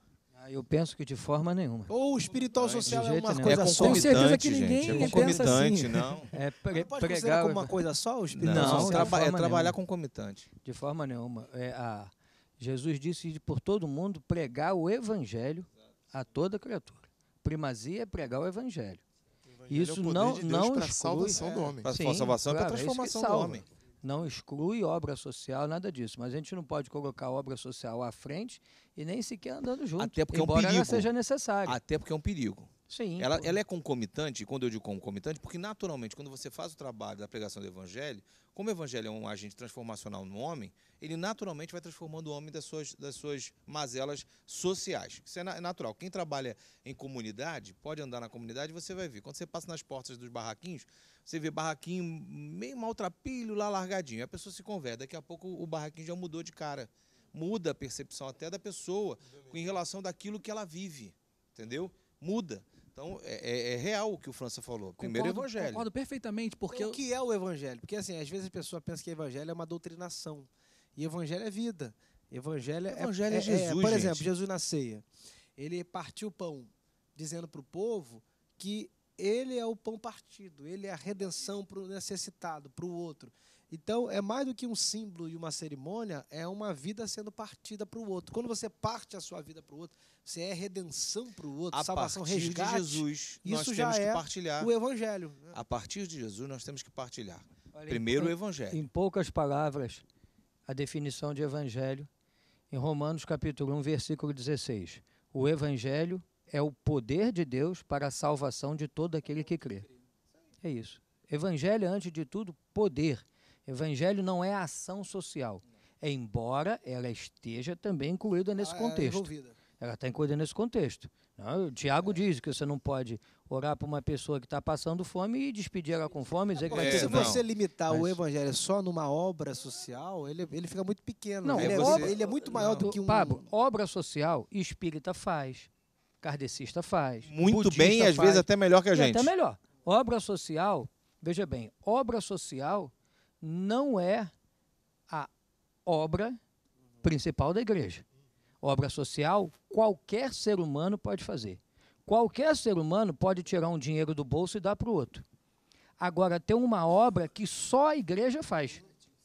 Ah, eu penso que de forma nenhuma. Ou o espiritual não, é social é uma coisa é só. Tenho certeza que ninguém gente, é pensa assim. Não. É pre pode pregar como uma coisa só o espiritual não, social? traba é trabalhar nenhuma. concomitante. De forma nenhuma. É, a, Jesus disse por todo mundo pregar o evangelho a toda criatura. Primazia é pregar o evangelho. O evangelho Isso é o não de Deus não exclui salvação é, do homem. Sim, a salvação é claro, é para transformação do homem. Não exclui obra social, nada disso. Mas a gente não pode colocar obra social à frente e nem sequer andando junto. Até porque embora é um perigo. ela seja Até porque é um perigo. Sim. Ela, ela, é concomitante, quando eu digo concomitante, porque naturalmente, quando você faz o trabalho da pregação do evangelho, como o evangelho é um agente transformacional no homem, ele naturalmente vai transformando o homem das suas, das suas mazelas sociais. Isso é, é natural. Quem trabalha em comunidade, pode andar na comunidade, você vai ver. Quando você passa nas portas dos barraquinhos, você vê barraquinho meio maltrapilho lá largadinho. A pessoa se converte. Daqui a pouco o barraquinho já mudou de cara. Muda a percepção até da pessoa em relação daquilo que ela vive. Entendeu? Muda. Então, é, é, é, real o que o França falou. Primeiro concordo, evangelho. Concordo perfeitamente, porque... Então, o que é o evangelho? Porque, assim, às vezes a pessoa pensa que o evangelho é uma doutrinação. E evangelho é vida. Evangelho, é, evangelho é, é, é Jesus. É, por gente. exemplo, Jesus na ceia. Ele partiu o pão, dizendo para o povo que ele é o pão partido, ele é a redenção para o necessitado, para o outro. Então, é mais do que um símbolo e uma cerimônia, é uma vida sendo partida para o outro. Quando você parte a sua vida para o outro, você é redenção para o outro, a salvação, partir de Jesus, nós isso temos que é partilhar o evangelho. Né? A partir de Jesus, nós temos que partilhar. Olha, Primeiro, em, o evangelho. Em poucas palavras, a definição de evangelho em Romanos capítulo 1, versículo 16. O evangelho é o poder de Deus para a salvação de todo aquele que crê. É isso. Evangelho é, antes de tudo, poder. Evangelho não é ação social, embora ela esteja também incluída nesse ah, é contexto. Ela está incluída nesse contexto. Não, né? Tiago é. diz que você não pode orar para uma pessoa que está passando fome e despedir ela com fome e dizer que vai Se não. você limitar Mas... o evangelho só numa obra social, ele, ele fica muito pequeno. Não, né? ele, é, você... ele é muito maior não. do que um. Pablo, obra social, espírita faz, kardecista faz. Muito bem, faz, às vezes até melhor que a gente. Até melhor. Obra social, veja bem, obra social não é a obra principal da igreja. Obra social, qualquer ser humano pode fazer. Qualquer ser humano pode tirar um dinheiro do bolso e dar para o outro. Agora, tem uma obra que só a igreja faz,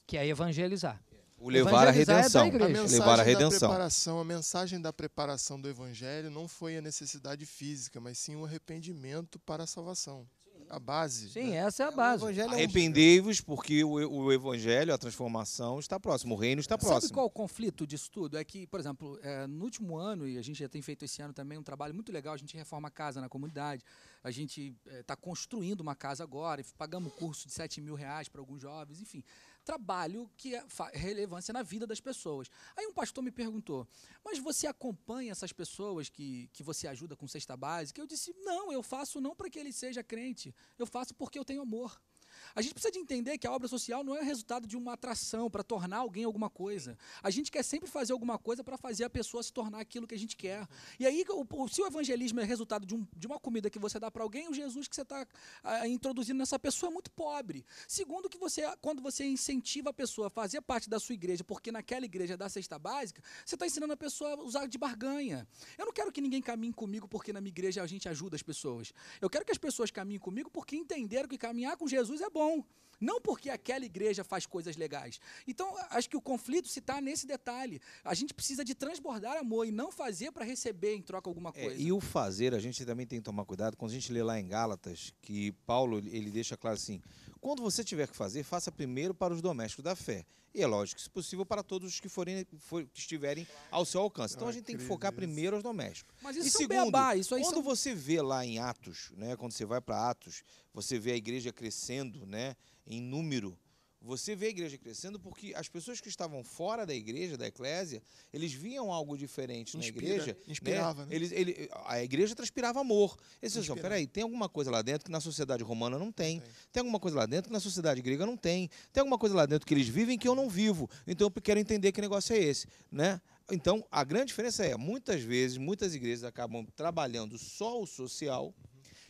que é evangelizar. O levar à é redenção. É a levar à redenção. preparação, a mensagem da preparação do evangelho não foi a necessidade física, mas sim o arrependimento para a salvação a base. Sim, né? essa é a é, base. É Arrependei-vos, porque o, o, evangelho, a transformação está próximo, o reino está próximo. Sabe qual o conflito disso tudo? É que, por exemplo, é, no último ano, e a gente já tem feito esse ano também um trabalho muito legal, a gente reforma a casa na comunidade, a gente está é, construindo uma casa agora, pagamos curso de 7 mil reais para alguns jovens, enfim trabalho que é relevância na vida das pessoas. Aí um pastor me perguntou, mas você acompanha essas pessoas que, que você ajuda com cesta básica? Eu disse, não, eu faço não para que ele seja crente, eu faço porque eu tenho amor. A gente precisa de entender que a obra social não é resultado de uma atração para tornar alguém alguma coisa. A gente quer sempre fazer alguma coisa para fazer a pessoa se tornar aquilo que a gente quer. E aí, o, se o evangelismo é resultado de, um, de uma comida que você dá para alguém, o Jesus que você está introduzindo nessa pessoa é muito pobre. Segundo, que você, quando você incentiva a pessoa a fazer parte da sua igreja, porque naquela igreja dá cesta básica, você está ensinando a pessoa a usar de barganha. Eu não quero que ninguém caminhe comigo porque na minha igreja a gente ajuda as pessoas. Eu quero que as pessoas caminhem comigo porque entenderam que caminhar com Jesus é bom bom. Não porque aquela igreja faz coisas legais. Então, acho que o conflito se está nesse detalhe. A gente precisa de transbordar amor e não fazer para receber em troca alguma é, coisa. É, e o fazer, a gente também tem que tomar cuidado. Quando a gente lê lá em Gálatas, que Paulo ele deixa claro assim: quando você tiver que fazer, faça primeiro para os domésticos da fé. E é lógico, se possível, para todos os que, forem, for, que estiverem ao seu alcance. Então a gente tem que focar primeiro aos domésticos. Mas isso e é segundo, beabá, isso aí quando são... você vê lá em Atos, né, quando você vai para Atos, você vê a igreja crescendo né, em número, você vê a igreja crescendo porque as pessoas que estavam fora da igreja, da eclésia, eles viam algo diferente Inspira, na igreja. Né? Inspirava, né? né? Eles, ele, a igreja transpirava amor. Eles diziam, assim, peraí, tem alguma coisa lá dentro que na sociedade romana não tem. tem. Tem alguma coisa lá dentro que na sociedade grega não tem. Tem alguma coisa lá dentro que eles vivem que eu não vivo. Então eu quero entender que negócio é esse, né? Então, a grande diferença é, muitas vezes, muitas igrejas acabam trabalhando só o social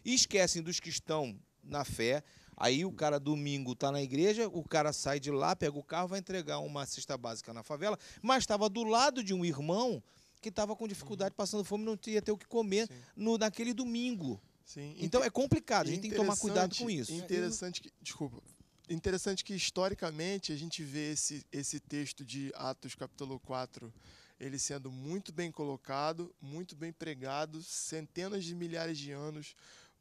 e esquecem dos que estão na fé, Aí o cara domingo tá na igreja, o cara sai de lá, pega o carro, vai entregar uma cesta básica na favela, mas estava do lado de um irmão que estava com dificuldade, uhum. passando fome, não tinha ter o que comer no, naquele domingo. Sim. Então é complicado, a gente tem que tomar cuidado com isso. Interessante que, desculpa, interessante que historicamente a gente vê esse, esse texto de Atos capítulo 4, ele sendo muito bem colocado, muito bem pregado, centenas de milhares de anos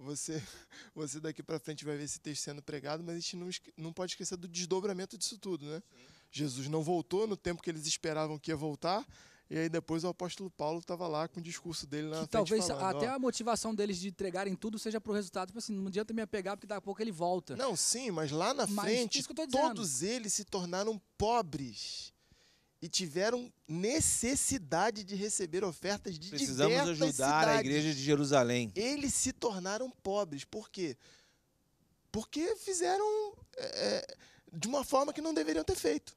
você, você daqui para frente vai ver esse texto sendo pregado, mas a gente não, não pode esquecer do desdobramento disso tudo, né? Sim. Jesus não voltou no tempo que eles esperavam que ia voltar, e aí depois o apóstolo Paulo estava lá com o discurso dele na que frente talvez falando, até ó, a motivação deles de entregarem tudo seja para o resultado, tipo assim, não adianta me apegar porque daqui a pouco ele volta. Não, sim, mas lá na mas frente todos eles se tornaram pobres e tiveram necessidade de receber ofertas de Precisamos ajudar cidades. a igreja de Jerusalém. Eles se tornaram pobres. Por quê? Porque fizeram é, é, de uma forma que não deveriam ter feito.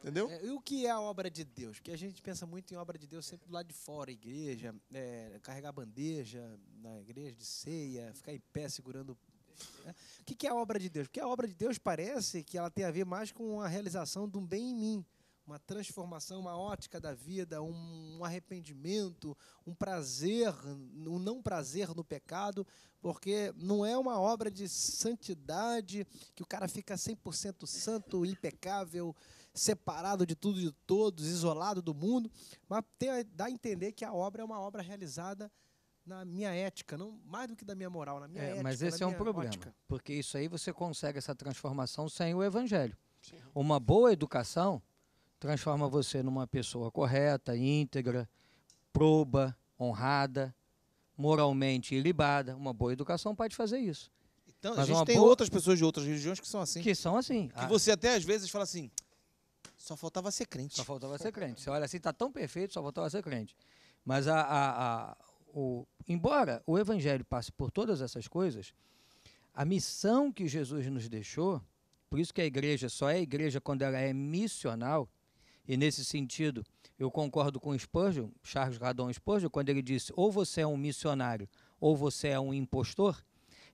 Entendeu? É, e o que é a obra de Deus? Porque a gente pensa muito em obra de Deus sempre do lado de fora, igreja, é, carregar bandeja na igreja de ceia, ficar em pé segurando né? o que é a obra de Deus? Porque a obra de Deus parece que ela tem a ver mais com a realização de um bem em mim uma transformação, uma ótica da vida, um arrependimento, um prazer, um não prazer no pecado, porque não é uma obra de santidade que o cara fica 100% santo, impecável, separado de tudo e de todos, isolado do mundo, mas tem, dá a entender que a obra é uma obra realizada na minha ética, não mais do que da minha moral, na minha é, ética. Mas esse é um problema, ótica. porque isso aí você consegue essa transformação sem o evangelho. Sim. Uma boa educação transforma você numa pessoa correta, íntegra, proba, honrada, moralmente ilibada. Uma boa educação pode fazer isso. Então, Mas a gente tem boa... outras pessoas de outras religiões que são assim. Que são assim. Que ah. você até às vezes fala assim, só faltava ser crente. Só faltava ser crente. Você olha assim, está tão perfeito, só faltava ser crente. Mas a, a, a, o, embora o evangelho passe por todas essas coisas, a missão que Jesus nos deixou, por isso que a igreja só é igreja quando ela é missional, e nesse sentido, eu concordo com Spurgeon, Charles Radon Spurgeon, quando ele disse: ou você é um missionário ou você é um impostor.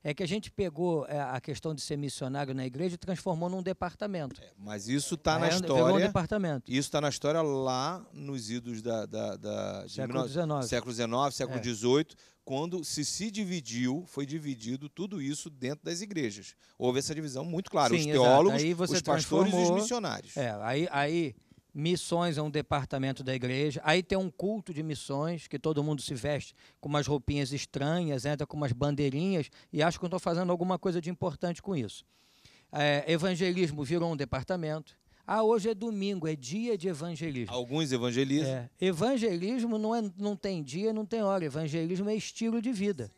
É que a gente pegou é, a questão de ser missionário na igreja e transformou num departamento. É, mas isso está na é, história. Um departamento. Isso está na história lá nos idos da, da, da século XIX, século XVIII, é. quando se se dividiu, foi dividido tudo isso dentro das igrejas. Houve essa divisão muito clara: Sim, os teólogos, os pastores e os missionários. É, aí, aí Missões é um departamento da igreja. Aí tem um culto de missões, que todo mundo se veste com umas roupinhas estranhas, entra com umas bandeirinhas, e acho que eu estou fazendo alguma coisa de importante com isso. É, evangelismo virou um departamento. Ah, hoje é domingo, é dia de evangelismo. Alguns evangelizam. É, evangelismo não, é, não tem dia, não tem hora. Evangelismo é estilo de vida.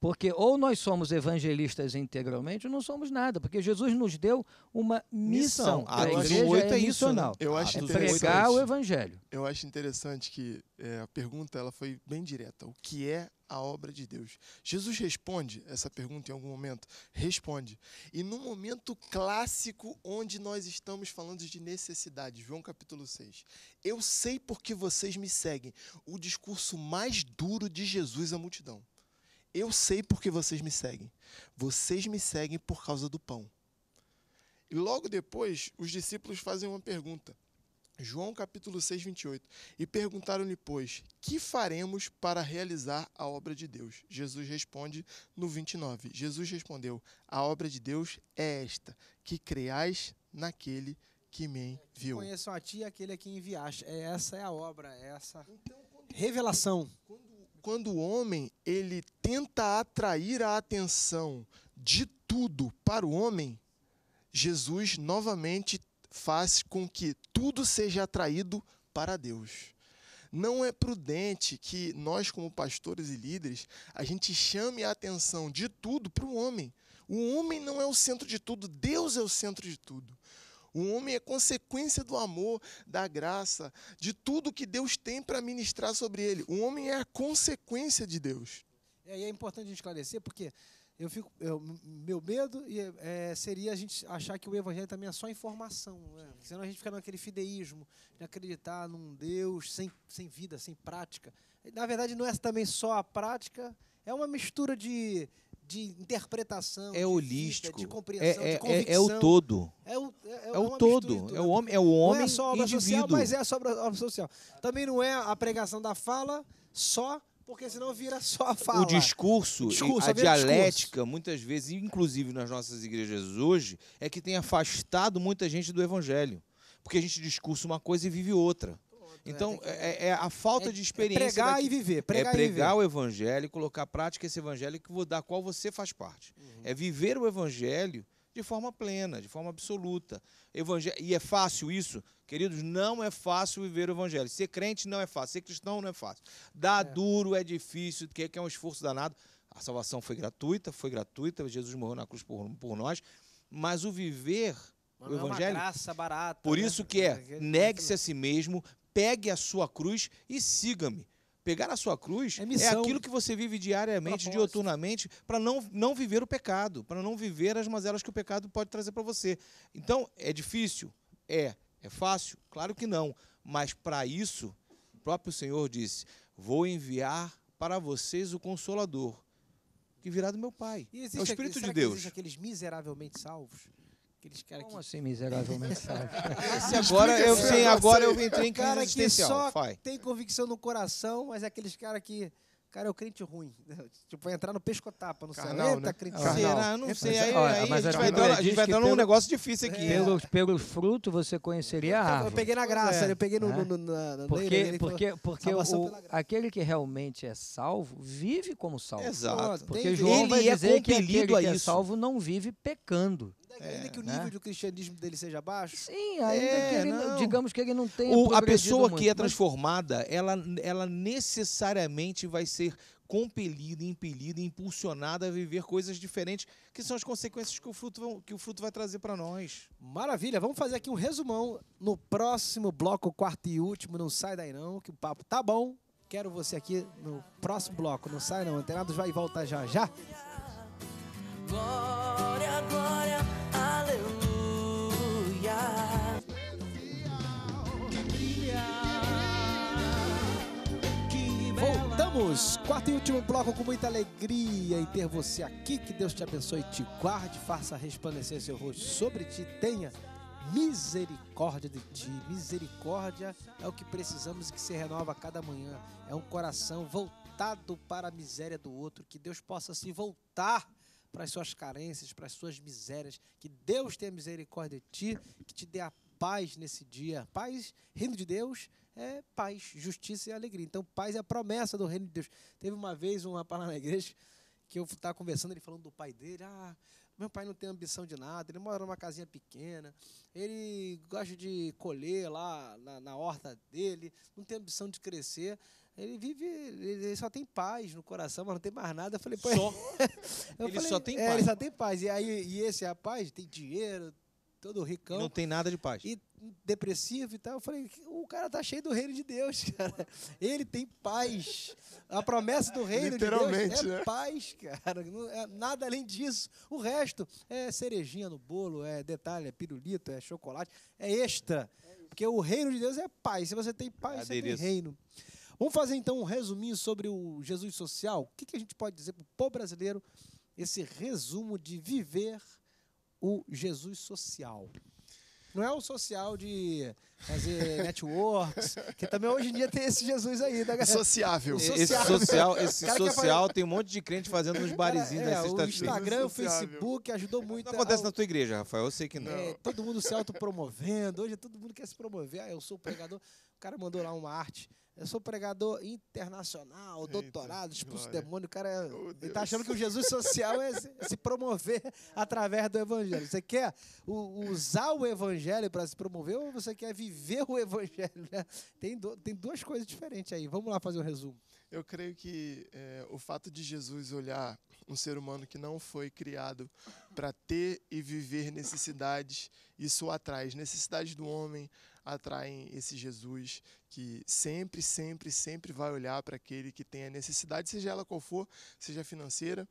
Porque ou nós somos evangelistas integralmente, ou não somos nada, porque Jesus nos deu uma missão. missão. A ah, igreja é, é missional. Isso, né? eu acho é pregar o evangelho. Eu acho interessante que é, a pergunta ela foi bem direta. O que é a obra de Deus? Jesus responde essa pergunta em algum momento. Responde. E no momento clássico onde nós estamos falando de necessidade, João capítulo 6. Eu sei porque vocês me seguem. O discurso mais duro de Jesus à multidão. Eu sei porque vocês me seguem. Vocês me seguem por causa do pão. E logo depois, os discípulos fazem uma pergunta. João capítulo 6, 28. E perguntaram-lhe, pois, que faremos para realizar a obra de Deus? Jesus responde no 29. Jesus respondeu: A obra de Deus é esta, que creais naquele que me é, enviou. Conheçam a ti aquele a quem enviaste. É, essa é a obra, é essa então, quando, revelação. Quando quando o homem ele tenta atrair a atenção de tudo para o homem, Jesus novamente faz com que tudo seja atraído para Deus. Não é prudente que nós, como pastores e líderes, a gente chame a atenção de tudo para o homem. O homem não é o centro de tudo, Deus é o centro de tudo. O homem é consequência do amor, da graça, de tudo que Deus tem para ministrar sobre ele. O homem é a consequência de Deus. É, e é importante a gente esclarecer, porque eu fico, eu, meu medo é, seria a gente achar que o evangelho também é só informação, né? senão a gente fica naquele fideísmo, de acreditar num Deus sem, sem vida, sem prática. Na verdade, não é também só a prática, é uma mistura de de interpretação, é holístico, de, de compreensão, é, é, de convicção. É, é, o todo. É o, é, o é todo. É o é homem, é o homem não é só obra indivíduo. social, mas é a obra social. Também não é a pregação da fala só, porque senão vira só a fala. O discurso, o discurso a dialética, discurso. muitas vezes, inclusive nas nossas igrejas hoje, é que tem afastado muita gente do evangelho. Porque a gente discursa uma coisa e vive outra. Né, então, é, é, é, a falta é de é experiência. É pregar daqui. e viver. Pregar é pregar o evangelho e colocar prática esse evangelho que, da qual você faz parte. Uhum. É viver o evangelho de forma plena, de forma absoluta. Evangel... E é fácil isso? Queridos, não é fácil viver o evangelho. Ser crente não é fácil, ser cristão não é fácil. dá é. duro é difícil, que é um esforço danado. A salvação foi gratuita, foi gratuita, Jesus morreu na cruz por, por nós, mas o viver mas o evangelho. É uma graça barata. Por né? isso que é, negue-se a si mesmo, pegue a sua cruz e siga-me. Pegar a sua cruz é, é aquilo que você vive diariamente, dioturnamente, para não, não viver o pecado, para não viver as mazelas que o pecado pode trazer para você. Então, é difícil? É. É fácil? Claro que não. Mas para isso, o próprio Senhor disse: Vou enviar para vocês o Consolador, que virá do meu Pai. é o Espírito aqui, de Deus. aqueles miseravelmente salvos Aqueles caras Como que... assim, miserável mensagem? agora eu, sim, agora eu entrei em cara que só Vai. tem convicção no coração, mas é aqueles caras que cara é o crente ruim. Tipo, vai entrar no pescotapa, no céu. Eita, né? crente Será? Ah, não é sei. Aí, olha, aí a gente vai dando a gente vai num negócio difícil aqui. Pelo, é. pelo fruto você conheceria a árvore. Eu peguei na graça, é. eu peguei no... É. no, no, porque porque, falou, porque o, aquele que realmente é salvo vive como salvo. Exato. Porque João ele vai é dizer é que aquele a que é salvo não vive pecando. Ainda que o né? nível né? do cristianismo dele seja baixo. Sim, ainda é, que ele, não. digamos que ele não tenha o, A pessoa muito, que é transformada, ela, ela necessariamente vai ser ser compelido, impelido, impulsionado a viver coisas diferentes, que são as consequências que o fruto, que o fruto vai trazer para nós. Maravilha, vamos fazer aqui um resumão no próximo bloco, quarto e último. Não sai daí não, que o papo tá bom. Quero você aqui no próximo bloco. Não sai não, Antenados vai voltar já já. Glória, glória. Voltamos! Quarto e último bloco com muita alegria em ter você aqui. Que Deus te abençoe, te guarde, faça resplandecer seu rosto sobre ti, tenha misericórdia de ti. Misericórdia é o que precisamos que se renova a cada manhã. É um coração voltado para a miséria do outro. Que Deus possa se voltar para as suas carências, para as suas misérias. Que Deus tenha misericórdia de ti, que te dê a paz nesse dia. Paz, reino de Deus é paz, justiça e alegria. Então, paz é a promessa do reino de Deus. Teve uma vez um rapaz lá na igreja que eu estava conversando, ele falando do pai dele. Ah, meu pai não tem ambição de nada, ele mora numa casinha pequena, ele gosta de colher lá na, na horta dele, não tem ambição de crescer. Ele vive, ele só tem paz no coração, mas não tem mais nada. Eu falei, pô. Só? ele falei, só tem é, paz. Ele só tem paz. E aí, e esse rapaz tem dinheiro, todo ricão. não tem nada de paz. E depressivo e tal. Eu falei, o cara tá cheio do reino de Deus, cara. Ele tem paz. A promessa do reino de Deus é né? paz, cara. Não é nada além disso. O resto é cerejinha no bolo, é detalhe, é pirulito, é chocolate, é extra. Porque o reino de Deus é paz. Se você tem paz, Adereço. você tem reino. Vamos fazer então um resuminho sobre o Jesus social. O que, que a gente pode dizer para o povo brasileiro? Esse resumo de viver o Jesus social. Não é o social de fazer networks, que também hoje em dia tem esse Jesus aí, né, galera. Sociável. Esse social, esse social tem um monte de crente fazendo uns barizinhos é, é, O Instagram, o Facebook ajudou muito. Não acontece ao... na tua igreja, Rafael, eu sei que não. É, todo mundo se autopromovendo, hoje todo mundo quer se promover. Ah, eu sou pregador. O cara mandou lá uma arte eu sou pregador internacional, doutorado, expulso glória. demônio. O cara oh, é, está achando que o Jesus social é, é se promover através do evangelho. Você quer usar o evangelho para se promover ou você quer viver o evangelho? Né? Tem, do, tem duas coisas diferentes aí. Vamos lá fazer um resumo. Eu creio que é, o fato de Jesus olhar um ser humano que não foi criado para ter e viver necessidades, isso atrai. As necessidades do homem atraem esse Jesus que sempre, sempre, sempre vai olhar para aquele que tem a necessidade, seja ela qual for, seja financeira,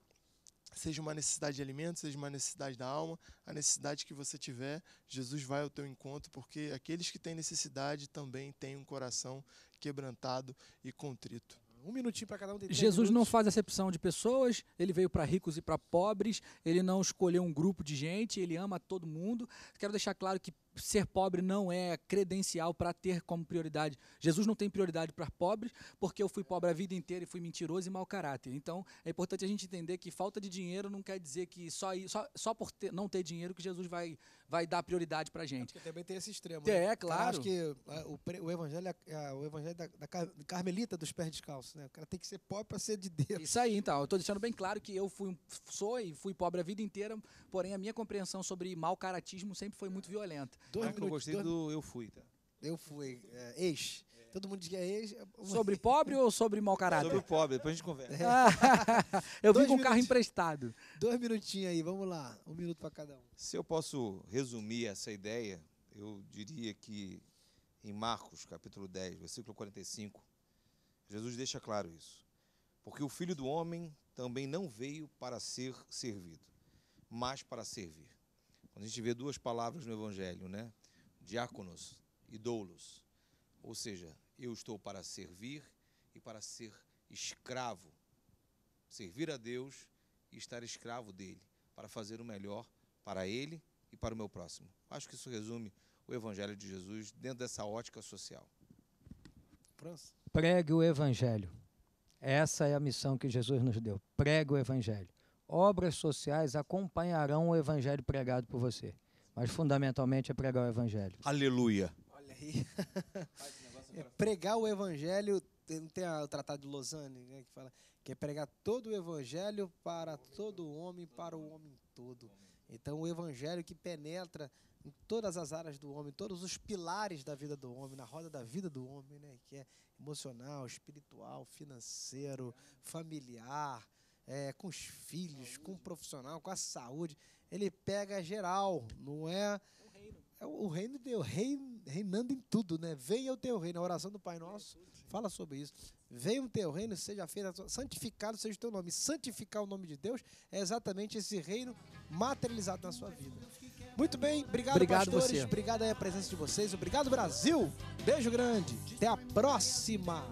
seja uma necessidade de alimento, seja uma necessidade da alma, a necessidade que você tiver, Jesus vai ao teu encontro, porque aqueles que têm necessidade também têm um coração quebrantado e contrito. Um minutinho para cada um. Jesus não faz acepção de pessoas, ele veio para ricos e para pobres, ele não escolheu um grupo de gente, ele ama todo mundo. Quero deixar claro que ser pobre não é credencial para ter como prioridade. Jesus não tem prioridade para pobres, porque eu fui pobre a vida inteira e fui mentiroso e mau caráter. Então, é importante a gente entender que falta de dinheiro não quer dizer que só, só, só por ter, não ter dinheiro que Jesus vai, vai dar prioridade para a gente. É também tem esse extremo. É, né? é claro. acho que é, o, o evangelho, é, é, o evangelho da, da, carmelita dos pés descalços. Né? O cara tem que ser pobre para ser de Deus. Isso aí, então. Eu estou deixando bem claro que eu fui, sou e fui pobre a vida inteira, porém a minha compreensão sobre mau caratismo sempre foi muito violenta. Dois ah, minutos, que eu gostei dois... do Eu Fui, tá? Eu fui. É, ex. É. Todo mundo diz que é ex. É sobre pobre ou sobre mau caráter? Sobre pobre, depois a gente conversa. É. eu vim com um carro emprestado. Dois minutinhos aí, vamos lá. Um minuto para cada um. Se eu posso resumir essa ideia, eu diria que em Marcos, capítulo 10, versículo 45, Jesus deixa claro isso. Porque o filho do homem também não veio para ser servido, mas para servir quando a gente vê duas palavras no Evangelho, né? Diáconos e doulos. Ou seja, eu estou para servir e para ser escravo. Servir a Deus e estar escravo dele, para fazer o melhor para ele e para o meu próximo. Acho que isso resume o Evangelho de Jesus dentro dessa ótica social. França? Pregue o Evangelho. Essa é a missão que Jesus nos deu. Pregue o Evangelho obras sociais acompanharão o evangelho pregado por você. Mas fundamentalmente é pregar o evangelho. Aleluia. Olha aí. é pregar o evangelho, não tem o tratado de Lausanne, né, que fala que é pregar todo o evangelho para todo o homem, para o homem todo. Então o evangelho que penetra em todas as áreas do homem, todos os pilares da vida do homem, na roda da vida do homem, né, que é emocional, espiritual, financeiro, familiar, é, com os filhos, saúde. com o profissional, com a saúde. Ele pega geral, não é. é o reino. É o reino de Deus, reinando em tudo, né? Venha o teu reino. A oração do Pai Nosso fala sobre isso. Venha o teu reino, seja feito, santificado seja o teu nome. Santificar o nome de Deus é exatamente esse reino materializado na sua vida. Muito bem, obrigado, obrigado pastores. Você. Obrigado aí a presença de vocês. Obrigado, Brasil. Beijo grande. Até a próxima.